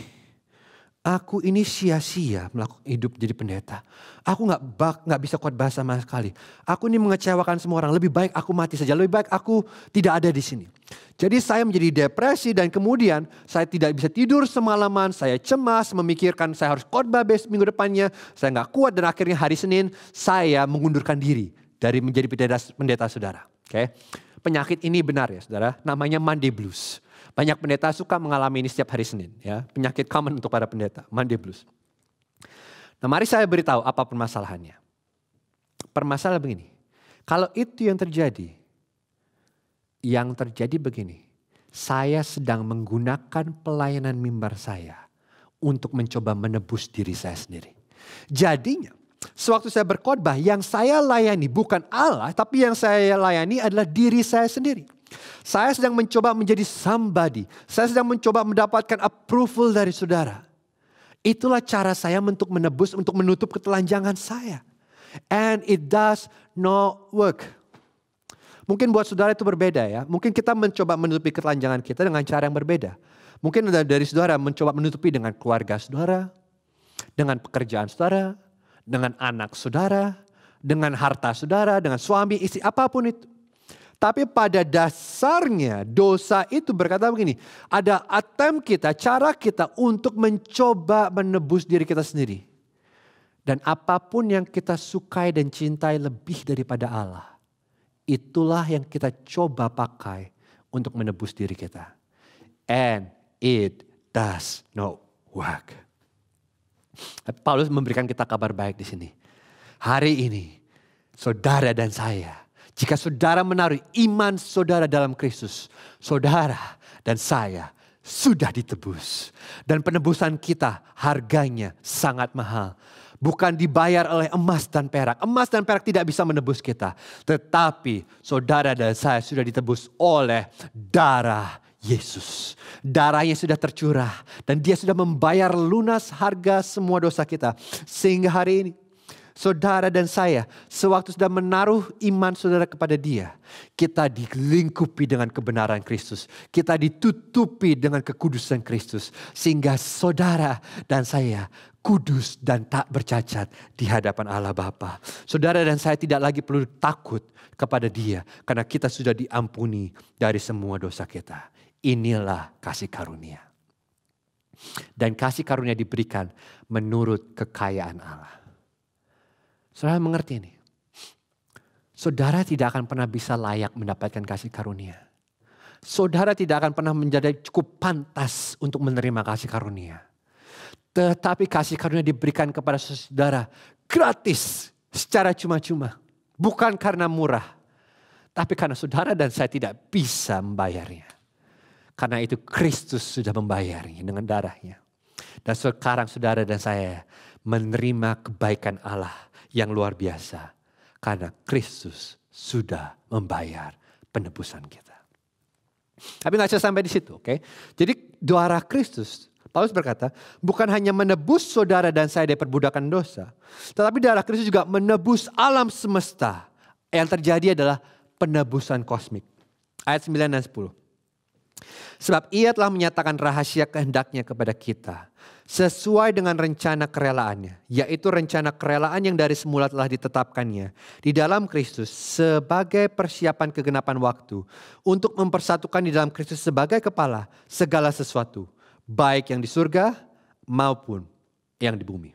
aku ini sia-sia melakukan hidup jadi pendeta. Aku nggak bak nggak bisa kuat bahasa sama sekali. Aku ini mengecewakan semua orang. Lebih baik aku mati saja. Lebih baik aku tidak ada di sini. Jadi saya menjadi depresi dan kemudian saya tidak bisa tidur semalaman. Saya cemas memikirkan saya harus khotbah besok minggu depannya. Saya nggak kuat dan akhirnya hari Senin saya mengundurkan diri dari menjadi pendeta, pendeta saudara. Oke. Okay? Penyakit ini benar ya saudara. Namanya Monday Blues. Banyak pendeta suka mengalami ini setiap hari Senin. ya Penyakit common untuk para pendeta, mandi blues. Nah mari saya beritahu apa permasalahannya. Permasalahan begini, kalau itu yang terjadi, yang terjadi begini, saya sedang menggunakan pelayanan mimbar saya untuk mencoba menebus diri saya sendiri. Jadinya Sewaktu saya berkhotbah, yang saya layani bukan Allah, tapi yang saya layani adalah diri saya sendiri. Saya sedang mencoba menjadi somebody. Saya sedang mencoba mendapatkan approval dari saudara. Itulah cara saya untuk menebus, untuk menutup ketelanjangan saya. And it does not work. Mungkin buat saudara itu berbeda ya. Mungkin kita mencoba menutupi ketelanjangan kita dengan cara yang berbeda. Mungkin dari saudara mencoba menutupi dengan keluarga saudara, dengan pekerjaan saudara, dengan anak saudara, dengan harta saudara, dengan suami, istri, apapun itu. Tapi pada dasarnya dosa itu berkata begini, ada attempt kita, cara kita untuk mencoba menebus diri kita sendiri. Dan apapun yang kita sukai dan cintai lebih daripada Allah, itulah yang kita coba pakai untuk menebus diri kita. And it does not work. Paulus memberikan kita kabar baik di sini. Hari ini, saudara dan saya, jika saudara menaruh iman saudara dalam Kristus, saudara dan saya sudah ditebus. Dan penebusan kita harganya sangat mahal. Bukan dibayar oleh emas dan perak. Emas dan perak tidak bisa menebus kita. Tetapi saudara dan saya sudah ditebus oleh darah Yesus. Darahnya sudah tercurah dan dia sudah membayar lunas harga semua dosa kita. Sehingga hari ini saudara dan saya sewaktu sudah menaruh iman saudara kepada dia. Kita dilingkupi dengan kebenaran Kristus. Kita ditutupi dengan kekudusan Kristus. Sehingga saudara dan saya kudus dan tak bercacat di hadapan Allah Bapa. Saudara dan saya tidak lagi perlu takut kepada dia. Karena kita sudah diampuni dari semua dosa kita. Inilah kasih karunia. Dan kasih karunia diberikan menurut kekayaan Allah. Saudara mengerti ini? Saudara tidak akan pernah bisa layak mendapatkan kasih karunia. Saudara tidak akan pernah menjadi cukup pantas untuk menerima kasih karunia. Tetapi kasih karunia diberikan kepada saudara gratis secara cuma-cuma. Bukan karena murah, tapi karena saudara dan saya tidak bisa membayarnya. Karena itu Kristus sudah membayarnya dengan darahnya. Dan sekarang saudara dan saya menerima kebaikan Allah yang luar biasa. Karena Kristus sudah membayar penebusan kita. Tapi nggak sampai di situ, oke? Okay? Jadi doa Kristus, Paulus berkata, bukan hanya menebus saudara dan saya dari perbudakan dosa, tetapi darah Kristus juga menebus alam semesta. Yang terjadi adalah penebusan kosmik. Ayat 9 dan 10. Sebab ia telah menyatakan rahasia kehendaknya kepada kita. Sesuai dengan rencana kerelaannya. Yaitu rencana kerelaan yang dari semula telah ditetapkannya. Di dalam Kristus sebagai persiapan kegenapan waktu. Untuk mempersatukan di dalam Kristus sebagai kepala segala sesuatu. Baik yang di surga maupun yang di bumi.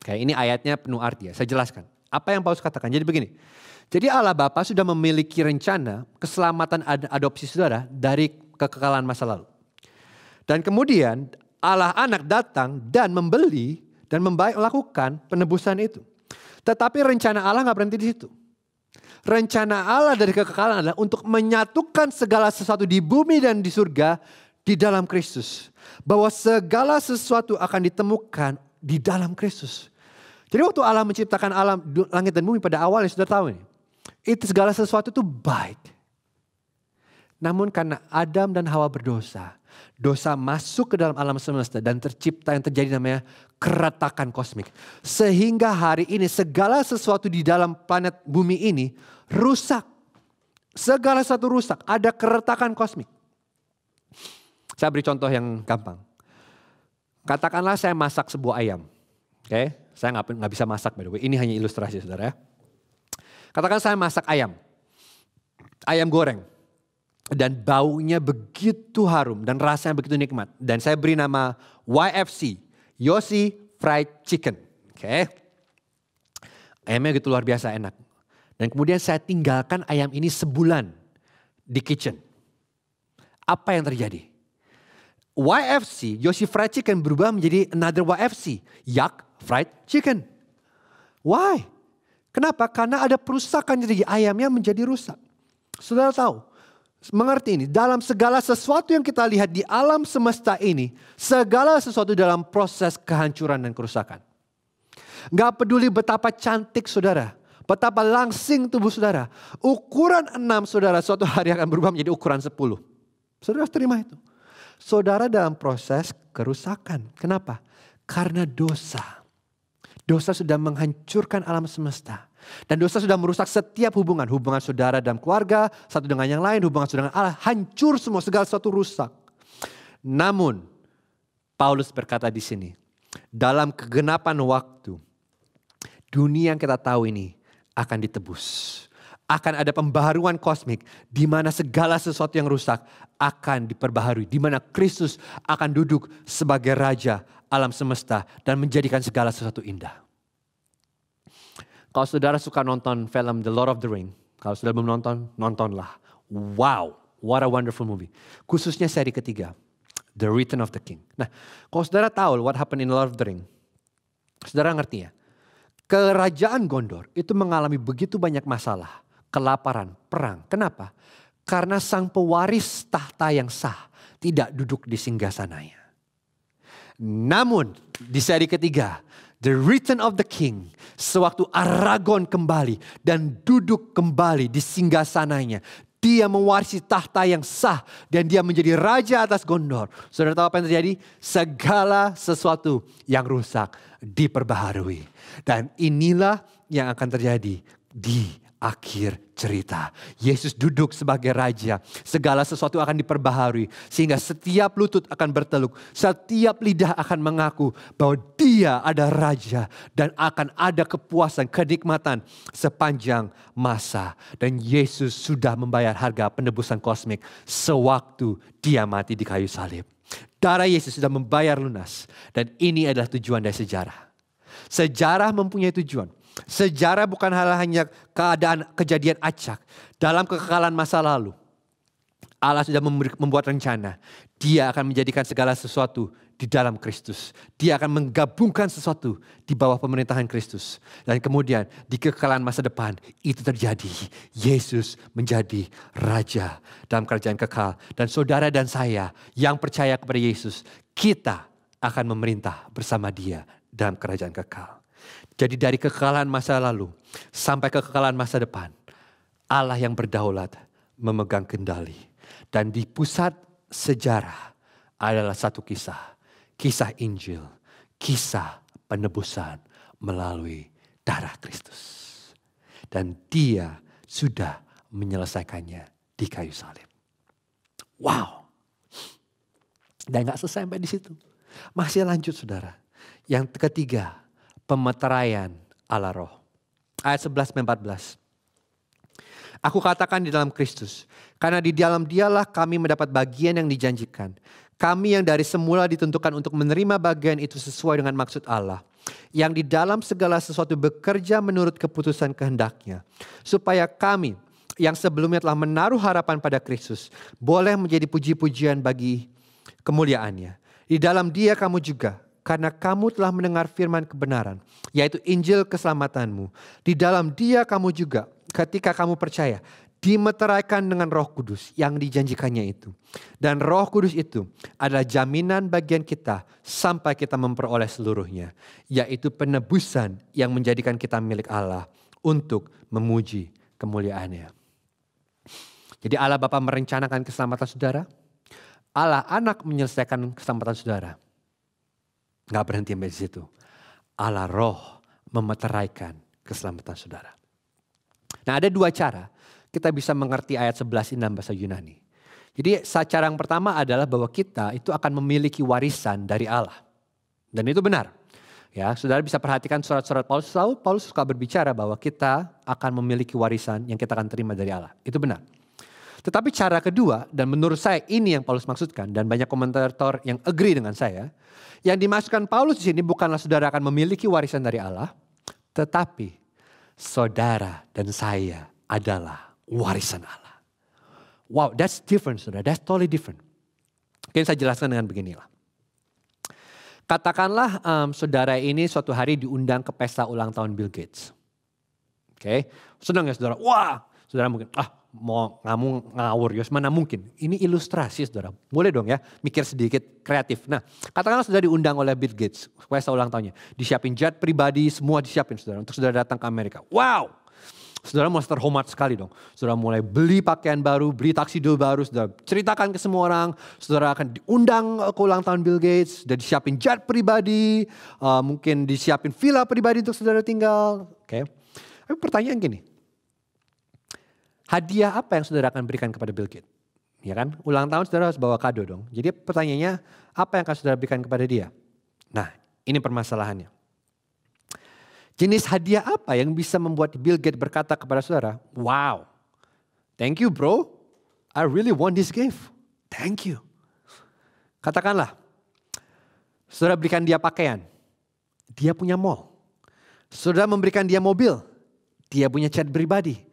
Kayak ini ayatnya penuh arti ya. Saya jelaskan. Apa yang Paulus katakan? Jadi begini. Jadi Allah Bapa sudah memiliki rencana keselamatan ad adopsi saudara dari kekekalan masa lalu. Dan kemudian Allah anak datang dan membeli dan membaik melakukan penebusan itu. Tetapi rencana Allah nggak berhenti di situ. Rencana Allah dari kekekalan adalah untuk menyatukan segala sesuatu di bumi dan di surga di dalam Kristus. Bahwa segala sesuatu akan ditemukan di dalam Kristus. Jadi waktu Allah menciptakan alam langit dan bumi pada awalnya sudah tahu nih. Itu segala sesuatu itu baik. Namun karena Adam dan Hawa berdosa, dosa masuk ke dalam alam semesta dan tercipta yang terjadi namanya keretakan kosmik. Sehingga hari ini segala sesuatu di dalam planet bumi ini rusak. Segala satu rusak, ada keretakan kosmik. Saya beri contoh yang gampang. Katakanlah saya masak sebuah ayam. Oke, okay? saya nggak bisa masak by the way. Ini hanya ilustrasi saudara ya Katakan saya masak ayam. Ayam goreng. Dan baunya begitu harum dan rasanya begitu nikmat. Dan saya beri nama YFC, Yoshi Fried Chicken. Oke. Okay. Ayamnya gitu luar biasa enak. Dan kemudian saya tinggalkan ayam ini sebulan di kitchen. Apa yang terjadi? YFC, Yoshi Fried Chicken berubah menjadi another YFC, Yak Fried Chicken. Why? Kenapa? Karena ada perusakan jadi ayamnya menjadi rusak. Saudara tahu, mengerti ini, dalam segala sesuatu yang kita lihat di alam semesta ini, segala sesuatu dalam proses kehancuran dan kerusakan. Gak peduli betapa cantik saudara, betapa langsing tubuh saudara. Ukuran enam saudara suatu hari akan berubah menjadi ukuran sepuluh. Saudara terima itu. Saudara dalam proses kerusakan. Kenapa? Karena dosa. Dosa sudah menghancurkan alam semesta. Dan dosa sudah merusak setiap hubungan. Hubungan saudara dan keluarga, satu dengan yang lain, hubungan saudara dengan Allah. Hancur semua, segala sesuatu rusak. Namun, Paulus berkata di sini, dalam kegenapan waktu, dunia yang kita tahu ini akan ditebus. Akan ada pembaharuan kosmik di mana segala sesuatu yang rusak akan diperbaharui. Di mana Kristus akan duduk sebagai Raja alam semesta dan menjadikan segala sesuatu indah. Kalau saudara suka nonton film The Lord of the Ring, kalau saudara belum nonton, nontonlah. Wow, what a wonderful movie. Khususnya seri ketiga, The Return of the King. Nah, kalau saudara tahu what happened in The Lord of the Ring, saudara ngerti ya, kerajaan Gondor itu mengalami begitu banyak masalah, kelaparan, perang. Kenapa? Karena sang pewaris tahta yang sah tidak duduk di singgasananya. Namun di seri ketiga, the return of the king, sewaktu Aragon kembali dan duduk kembali di singgah sananya. Dia mewarisi tahta yang sah dan dia menjadi raja atas Gondor. Saudara tahu apa yang terjadi? Segala sesuatu yang rusak diperbaharui. Dan inilah yang akan terjadi di akhir cerita. Yesus duduk sebagai raja. Segala sesuatu akan diperbaharui. Sehingga setiap lutut akan berteluk. Setiap lidah akan mengaku bahwa dia ada raja. Dan akan ada kepuasan, kenikmatan sepanjang masa. Dan Yesus sudah membayar harga penebusan kosmik. Sewaktu dia mati di kayu salib. Darah Yesus sudah membayar lunas. Dan ini adalah tujuan dari sejarah. Sejarah mempunyai tujuan Sejarah bukan hal hanya keadaan kejadian acak. Dalam kekekalan masa lalu, Allah sudah membuat rencana. Dia akan menjadikan segala sesuatu di dalam Kristus. Dia akan menggabungkan sesuatu di bawah pemerintahan Kristus. Dan kemudian di kekekalan masa depan itu terjadi. Yesus menjadi Raja dalam kerajaan kekal. Dan saudara dan saya yang percaya kepada Yesus, kita akan memerintah bersama dia dalam kerajaan kekal. Jadi dari kekalahan masa lalu sampai kekekalan kekalahan masa depan, Allah yang berdaulat memegang kendali. Dan di pusat sejarah adalah satu kisah, kisah Injil, kisah penebusan melalui darah Kristus. Dan dia sudah menyelesaikannya di kayu salib. Wow. Dan nggak selesai sampai di situ. Masih lanjut saudara. Yang ketiga, pemeteraian ala roh. Ayat 11 14. Aku katakan di dalam Kristus, karena di dalam dialah kami mendapat bagian yang dijanjikan. Kami yang dari semula ditentukan untuk menerima bagian itu sesuai dengan maksud Allah. Yang di dalam segala sesuatu bekerja menurut keputusan kehendaknya. Supaya kami yang sebelumnya telah menaruh harapan pada Kristus boleh menjadi puji-pujian bagi kemuliaannya. Di dalam dia kamu juga karena kamu telah mendengar firman kebenaran, yaitu Injil keselamatanmu. Di dalam dia kamu juga, ketika kamu percaya, dimeteraikan dengan roh kudus yang dijanjikannya itu. Dan roh kudus itu adalah jaminan bagian kita sampai kita memperoleh seluruhnya. Yaitu penebusan yang menjadikan kita milik Allah untuk memuji kemuliaannya. Jadi Allah Bapa merencanakan keselamatan saudara. Allah anak menyelesaikan keselamatan saudara. Nggak berhenti sampai di situ. Allah roh memeteraikan keselamatan saudara. Nah ada dua cara kita bisa mengerti ayat 11 ini dalam bahasa Yunani. Jadi cara yang pertama adalah bahwa kita itu akan memiliki warisan dari Allah. Dan itu benar. Ya, saudara bisa perhatikan surat-surat Paulus. Selalu Paulus suka berbicara bahwa kita akan memiliki warisan yang kita akan terima dari Allah. Itu benar. Tetapi cara kedua, dan menurut saya ini yang Paulus maksudkan, dan banyak komentator yang agree dengan saya, yang dimaksudkan Paulus di sini bukanlah saudara akan memiliki warisan dari Allah, tetapi saudara dan saya adalah warisan Allah. Wow, that's different saudara, that's totally different. Mungkin saya jelaskan dengan beginilah. Katakanlah um, saudara ini suatu hari diundang ke pesta ulang tahun Bill Gates. Oke, okay. senang ya saudara? Wah, saudara mungkin, ah mau ngamu ngawur ya? mana mungkin ini ilustrasi saudara boleh dong ya mikir sedikit kreatif nah katakanlah sudah diundang oleh Bill Gates pesta ulang tahunnya disiapin jet pribadi semua disiapin saudara untuk saudara datang ke Amerika wow Saudara mulai terhormat sekali dong. Saudara mulai beli pakaian baru, beli taksido baru, saudara ceritakan ke semua orang. Saudara akan diundang ke ulang tahun Bill Gates, sudah disiapin jet pribadi, uh, mungkin disiapin villa pribadi untuk saudara tinggal. Oke. Okay. Tapi pertanyaan gini, hadiah apa yang saudara akan berikan kepada Bill Gates? Ya kan? Ulang tahun saudara harus bawa kado dong. Jadi pertanyaannya, apa yang akan saudara berikan kepada dia? Nah, ini permasalahannya. Jenis hadiah apa yang bisa membuat Bill Gates berkata kepada saudara, wow, thank you bro, I really want this gift, thank you. Katakanlah, saudara berikan dia pakaian, dia punya mall. Saudara memberikan dia mobil, dia punya chat pribadi.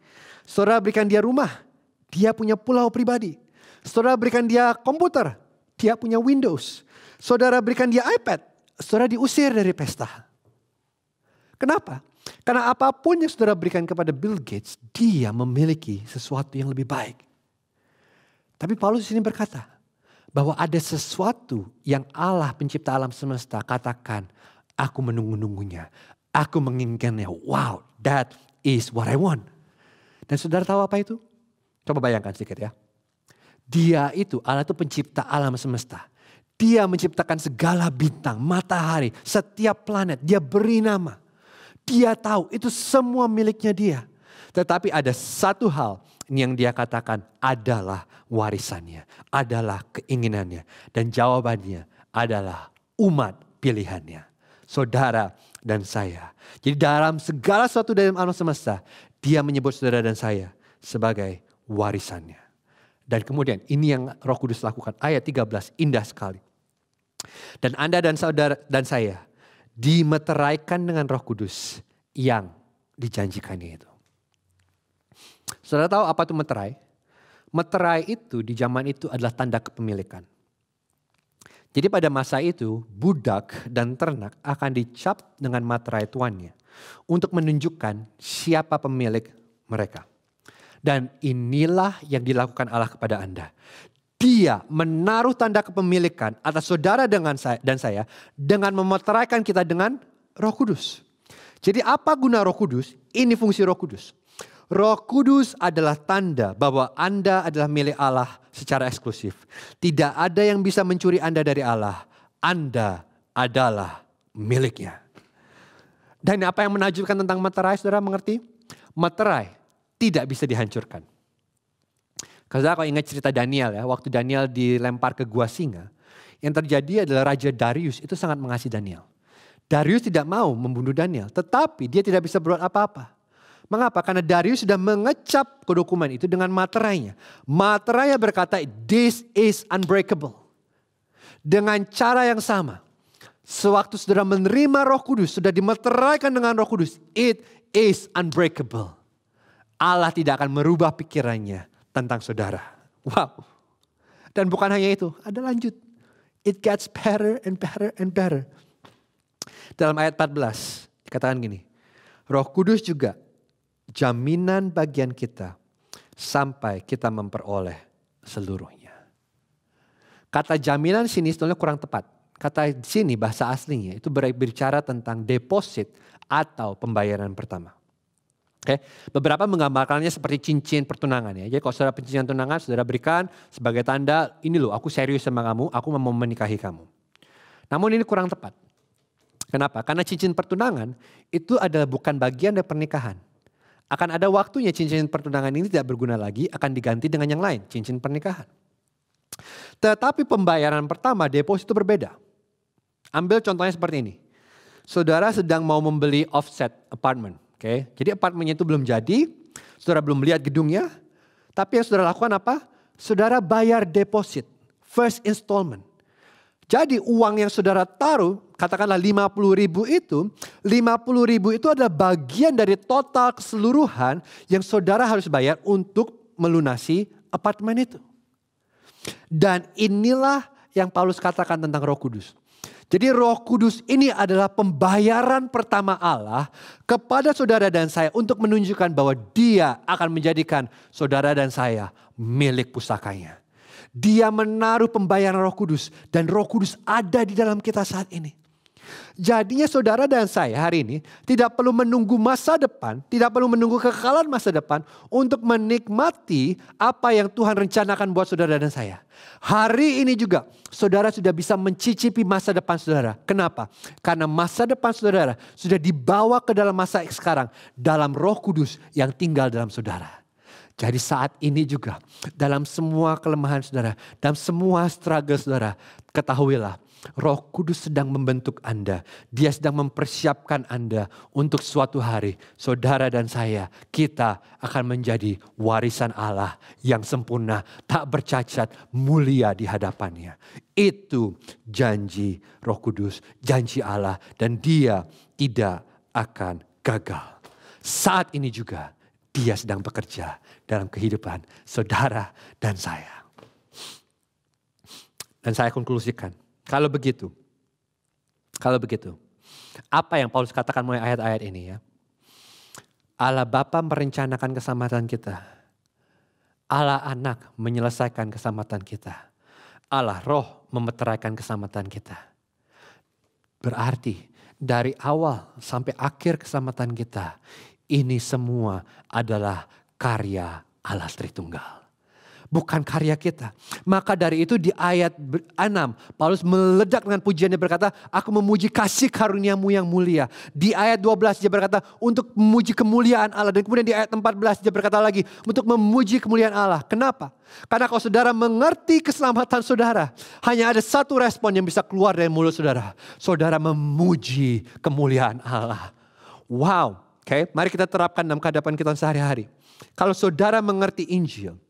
Saudara berikan dia rumah, dia punya pulau pribadi. Saudara berikan dia komputer, dia punya Windows. Saudara berikan dia iPad, saudara diusir dari pesta. Kenapa? Karena apapun yang saudara berikan kepada Bill Gates, dia memiliki sesuatu yang lebih baik. Tapi Paulus di sini berkata bahwa ada sesuatu yang Allah pencipta alam semesta katakan, aku menunggu-nunggunya, aku menginginkannya. Wow, that is what I want. Dan saudara tahu apa itu? Coba bayangkan sedikit ya. Dia itu, Allah itu pencipta alam semesta. Dia menciptakan segala bintang, matahari, setiap planet. Dia beri nama. Dia tahu itu semua miliknya dia. Tetapi ada satu hal yang dia katakan adalah warisannya, adalah keinginannya. Dan jawabannya adalah umat pilihannya. Saudara dan saya. Jadi dalam segala sesuatu dalam alam semesta, dia menyebut saudara dan saya sebagai warisannya. Dan kemudian ini yang Roh Kudus lakukan. Ayat 13 indah sekali. Dan Anda dan saudara dan saya dimeteraikan dengan Roh Kudus yang dijanjikannya itu. Saudara tahu apa itu meterai? Meterai itu di zaman itu adalah tanda kepemilikan. Jadi pada masa itu budak dan ternak akan dicap dengan materai tuannya untuk menunjukkan siapa pemilik mereka. Dan inilah yang dilakukan Allah kepada Anda. Dia menaruh tanda kepemilikan atas saudara dengan saya dan saya dengan memeteraikan kita dengan Roh Kudus. Jadi apa guna Roh Kudus? Ini fungsi Roh Kudus. Roh Kudus adalah tanda bahwa Anda adalah milik Allah secara eksklusif. Tidak ada yang bisa mencuri Anda dari Allah. Anda adalah miliknya. Dan apa yang menakjubkan tentang materai, saudara mengerti? Materai tidak bisa dihancurkan. Karena kalau ingat cerita Daniel ya, waktu Daniel dilempar ke gua singa, yang terjadi adalah Raja Darius itu sangat mengasihi Daniel. Darius tidak mau membunuh Daniel, tetapi dia tidak bisa berbuat apa-apa. Mengapa? Karena Darius sudah mengecap ke dokumen itu dengan materainya. Materainya berkata, this is unbreakable. Dengan cara yang sama, Sewaktu saudara menerima roh kudus, sudah dimeteraikan dengan roh kudus. It is unbreakable. Allah tidak akan merubah pikirannya tentang saudara. Wow. Dan bukan hanya itu, ada lanjut. It gets better and better and better. Dalam ayat 14 dikatakan gini. Roh Kudus juga jaminan bagian kita sampai kita memperoleh seluruhnya. Kata jaminan sini sebenarnya kurang tepat. Kata di sini bahasa aslinya itu berbicara tentang deposit atau pembayaran pertama. Oke, beberapa menggambarkannya seperti cincin pertunangan ya. Jadi kalau saudara pencincin tunangan, saudara berikan sebagai tanda ini loh, aku serius sama kamu, aku mau menikahi kamu. Namun ini kurang tepat. Kenapa? Karena cincin pertunangan itu adalah bukan bagian dari pernikahan. Akan ada waktunya cincin pertunangan ini tidak berguna lagi, akan diganti dengan yang lain, cincin pernikahan. Tetapi pembayaran pertama deposit itu berbeda. Ambil contohnya seperti ini. Saudara sedang mau membeli offset apartment. Oke, okay? jadi apartemennya itu belum jadi, saudara belum lihat gedungnya, tapi yang saudara lakukan apa? Saudara bayar deposit, first installment. Jadi uang yang saudara taruh, katakanlah 50 ribu itu, 50 ribu itu adalah bagian dari total keseluruhan yang saudara harus bayar untuk melunasi apartemen itu. Dan inilah yang Paulus katakan tentang roh kudus. Jadi roh kudus ini adalah pembayaran pertama Allah kepada saudara dan saya untuk menunjukkan bahwa dia akan menjadikan saudara dan saya milik pusakanya. Dia menaruh pembayaran roh kudus dan roh kudus ada di dalam kita saat ini. Jadinya saudara dan saya hari ini tidak perlu menunggu masa depan, tidak perlu menunggu kekekalan masa depan untuk menikmati apa yang Tuhan rencanakan buat saudara dan saya. Hari ini juga saudara sudah bisa mencicipi masa depan saudara. Kenapa? Karena masa depan saudara sudah dibawa ke dalam masa sekarang dalam Roh Kudus yang tinggal dalam saudara. Jadi saat ini juga dalam semua kelemahan saudara, dalam semua struggle saudara, ketahuilah Roh Kudus sedang membentuk Anda. Dia sedang mempersiapkan Anda untuk suatu hari, saudara dan saya, kita akan menjadi warisan Allah yang sempurna, tak bercacat, mulia di hadapannya. Itu janji Roh Kudus, janji Allah, dan Dia tidak akan gagal. Saat ini juga, Dia sedang bekerja dalam kehidupan saudara dan saya. Dan saya konklusikan kalau begitu, kalau begitu, apa yang Paulus katakan mulai ayat-ayat ini ya? Allah Bapa merencanakan keselamatan kita. Allah Anak menyelesaikan keselamatan kita. Allah Roh memeteraikan keselamatan kita. Berarti dari awal sampai akhir keselamatan kita, ini semua adalah karya Allah Tritunggal bukan karya kita. Maka dari itu di ayat 6, Paulus meledak dengan pujiannya berkata, aku memuji kasih karuniamu yang mulia. Di ayat 12 dia berkata, untuk memuji kemuliaan Allah. Dan kemudian di ayat 14 dia berkata lagi, untuk memuji kemuliaan Allah. Kenapa? Karena kalau saudara mengerti keselamatan saudara, hanya ada satu respon yang bisa keluar dari mulut saudara. Saudara memuji kemuliaan Allah. Wow, oke, okay. mari kita terapkan dalam kehadapan kita sehari-hari. Kalau saudara mengerti Injil,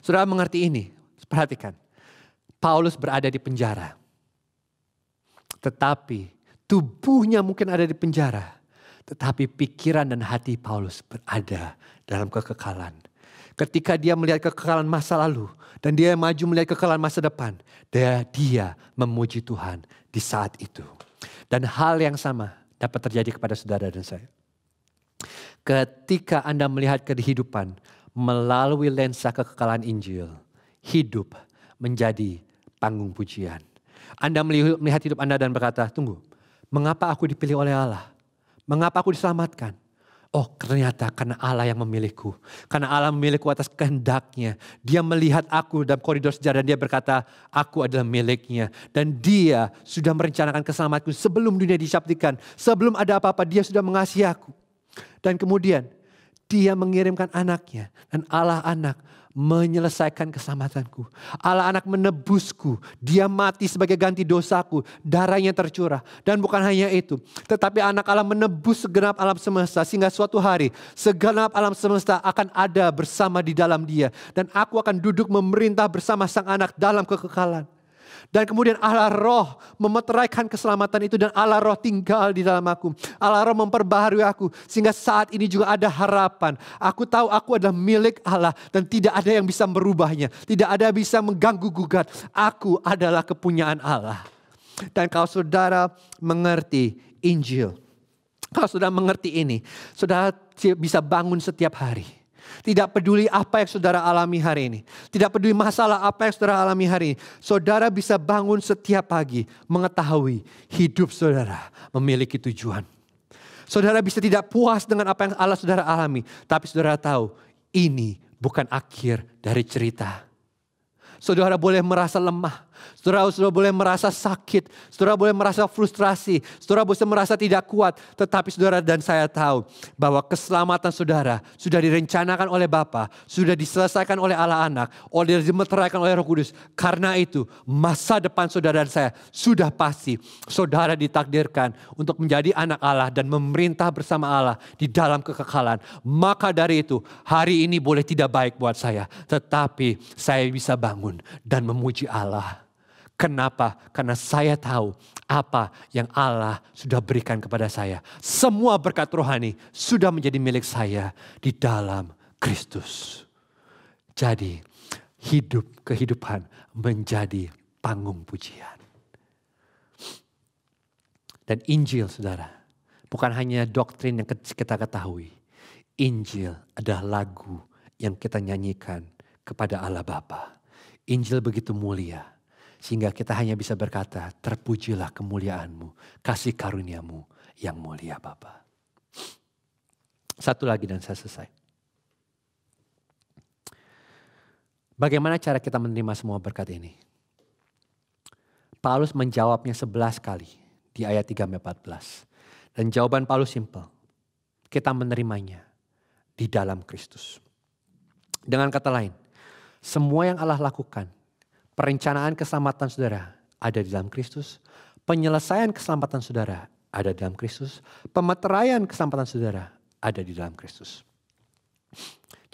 Saudara mengerti ini, perhatikan. Paulus berada di penjara. Tetapi tubuhnya mungkin ada di penjara. Tetapi pikiran dan hati Paulus berada dalam kekekalan. Ketika dia melihat kekekalan masa lalu dan dia maju melihat kekekalan masa depan, dia, dia memuji Tuhan di saat itu. Dan hal yang sama dapat terjadi kepada saudara dan saya. Ketika Anda melihat kehidupan melalui lensa kekekalan Injil, hidup menjadi panggung pujian. Anda melihat hidup Anda dan berkata, tunggu, mengapa aku dipilih oleh Allah? Mengapa aku diselamatkan? Oh ternyata karena Allah yang memilihku. Karena Allah memilihku atas kehendaknya. Dia melihat aku dalam koridor sejarah dan dia berkata, aku adalah miliknya. Dan dia sudah merencanakan keselamatku sebelum dunia disyaptikan. Sebelum ada apa-apa, dia sudah mengasihi aku. Dan kemudian dia mengirimkan anaknya dan Allah anak menyelesaikan keselamatanku. Allah anak menebusku. Dia mati sebagai ganti dosaku. Darahnya tercurah. Dan bukan hanya itu. Tetapi anak Allah menebus segenap alam semesta. Sehingga suatu hari segenap alam semesta akan ada bersama di dalam dia. Dan aku akan duduk memerintah bersama sang anak dalam kekekalan. Dan kemudian Allah roh memeteraikan keselamatan itu dan Allah roh tinggal di dalam aku. Allah roh memperbaharui aku sehingga saat ini juga ada harapan. Aku tahu aku adalah milik Allah dan tidak ada yang bisa merubahnya. Tidak ada yang bisa mengganggu gugat. Aku adalah kepunyaan Allah. Dan kalau saudara mengerti Injil. Kalau saudara mengerti ini. Saudara bisa bangun setiap hari tidak peduli apa yang saudara alami hari ini. Tidak peduli masalah apa yang saudara alami hari ini. Saudara bisa bangun setiap pagi mengetahui hidup saudara memiliki tujuan. Saudara bisa tidak puas dengan apa yang Allah saudara alami. Tapi saudara tahu ini bukan akhir dari cerita. Saudara boleh merasa lemah. Saudara, sudah boleh merasa sakit, saudara boleh merasa frustrasi, saudara boleh merasa tidak kuat. Tetapi saudara dan saya tahu bahwa keselamatan saudara sudah direncanakan oleh Bapa, sudah diselesaikan oleh Allah anak, oleh dimeteraikan oleh roh kudus. Karena itu masa depan saudara dan saya sudah pasti saudara ditakdirkan untuk menjadi anak Allah dan memerintah bersama Allah di dalam kekekalan. Maka dari itu hari ini boleh tidak baik buat saya. Tetapi saya bisa bangun dan memuji Allah Kenapa? Karena saya tahu apa yang Allah sudah berikan kepada saya. Semua berkat rohani sudah menjadi milik saya di dalam Kristus. Jadi hidup kehidupan menjadi panggung pujian. Dan Injil saudara, bukan hanya doktrin yang kita ketahui. Injil adalah lagu yang kita nyanyikan kepada Allah Bapa. Injil begitu mulia sehingga kita hanya bisa berkata, terpujilah kemuliaanmu, kasih karuniamu yang mulia Bapa. Satu lagi dan saya selesai. Bagaimana cara kita menerima semua berkat ini? Paulus menjawabnya sebelas kali di ayat 3 14. Dan jawaban Paulus simple. Kita menerimanya di dalam Kristus. Dengan kata lain, semua yang Allah lakukan Perencanaan keselamatan saudara ada di dalam Kristus. Penyelesaian keselamatan saudara ada di dalam Kristus. Pemeteraian keselamatan saudara ada di dalam Kristus.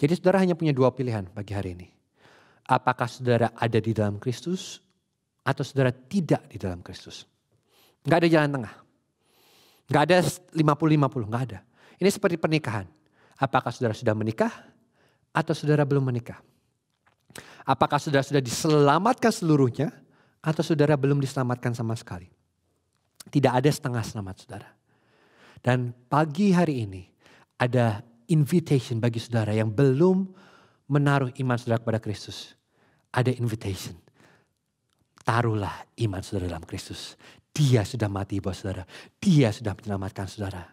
Jadi saudara hanya punya dua pilihan bagi hari ini. Apakah saudara ada di dalam Kristus atau saudara tidak di dalam Kristus. Gak ada jalan tengah. Gak ada 50-50, gak ada. Ini seperti pernikahan. Apakah saudara sudah menikah atau saudara belum menikah? Apakah saudara sudah diselamatkan seluruhnya atau saudara belum diselamatkan sama sekali? Tidak ada setengah selamat saudara. Dan pagi hari ini ada invitation bagi saudara yang belum menaruh iman saudara kepada Kristus. Ada invitation. Taruhlah iman saudara dalam Kristus. Dia sudah mati buat saudara. Dia sudah menyelamatkan saudara.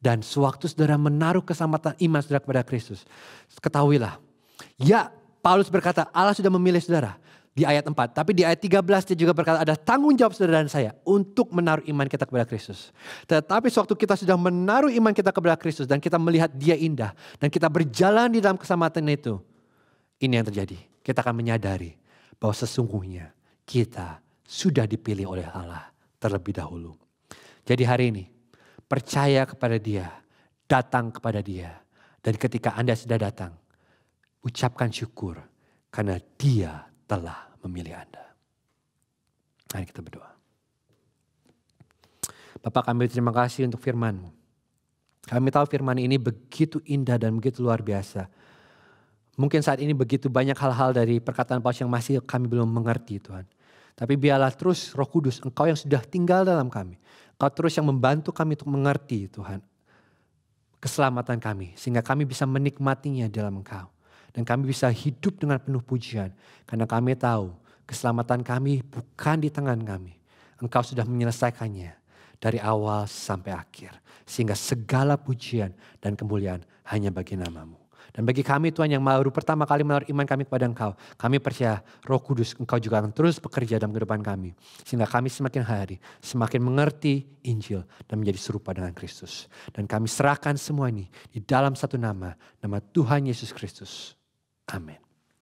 Dan sewaktu saudara menaruh keselamatan iman saudara kepada Kristus. Ketahuilah. Ya Paulus berkata, Allah sudah memilih saudara di ayat 4. Tapi di ayat 13 dia juga berkata ada tanggung jawab saudara dan saya untuk menaruh iman kita kepada Kristus. Tetapi sewaktu kita sudah menaruh iman kita kepada Kristus dan kita melihat dia indah. Dan kita berjalan di dalam keselamatan itu. Ini yang terjadi. Kita akan menyadari bahwa sesungguhnya kita sudah dipilih oleh Allah terlebih dahulu. Jadi hari ini percaya kepada dia, datang kepada dia. Dan ketika Anda sudah datang, ucapkan syukur karena dia telah memilih Anda. Mari kita berdoa. Bapak kami terima kasih untuk Firmanmu. Kami tahu firman ini begitu indah dan begitu luar biasa. Mungkin saat ini begitu banyak hal-hal dari perkataan Paulus yang masih kami belum mengerti Tuhan. Tapi biarlah terus roh kudus engkau yang sudah tinggal dalam kami. Engkau terus yang membantu kami untuk mengerti Tuhan. Keselamatan kami. Sehingga kami bisa menikmatinya dalam engkau. Dan kami bisa hidup dengan penuh pujian. Karena kami tahu keselamatan kami bukan di tangan kami. Engkau sudah menyelesaikannya dari awal sampai akhir. Sehingga segala pujian dan kemuliaan hanya bagi namamu. Dan bagi kami Tuhan yang baru pertama kali menaruh iman kami kepada Engkau. Kami percaya roh kudus Engkau juga akan terus bekerja dalam kehidupan kami. Sehingga kami semakin hari semakin mengerti Injil dan menjadi serupa dengan Kristus. Dan kami serahkan semua ini di dalam satu nama. Nama Tuhan Yesus Kristus. Amén.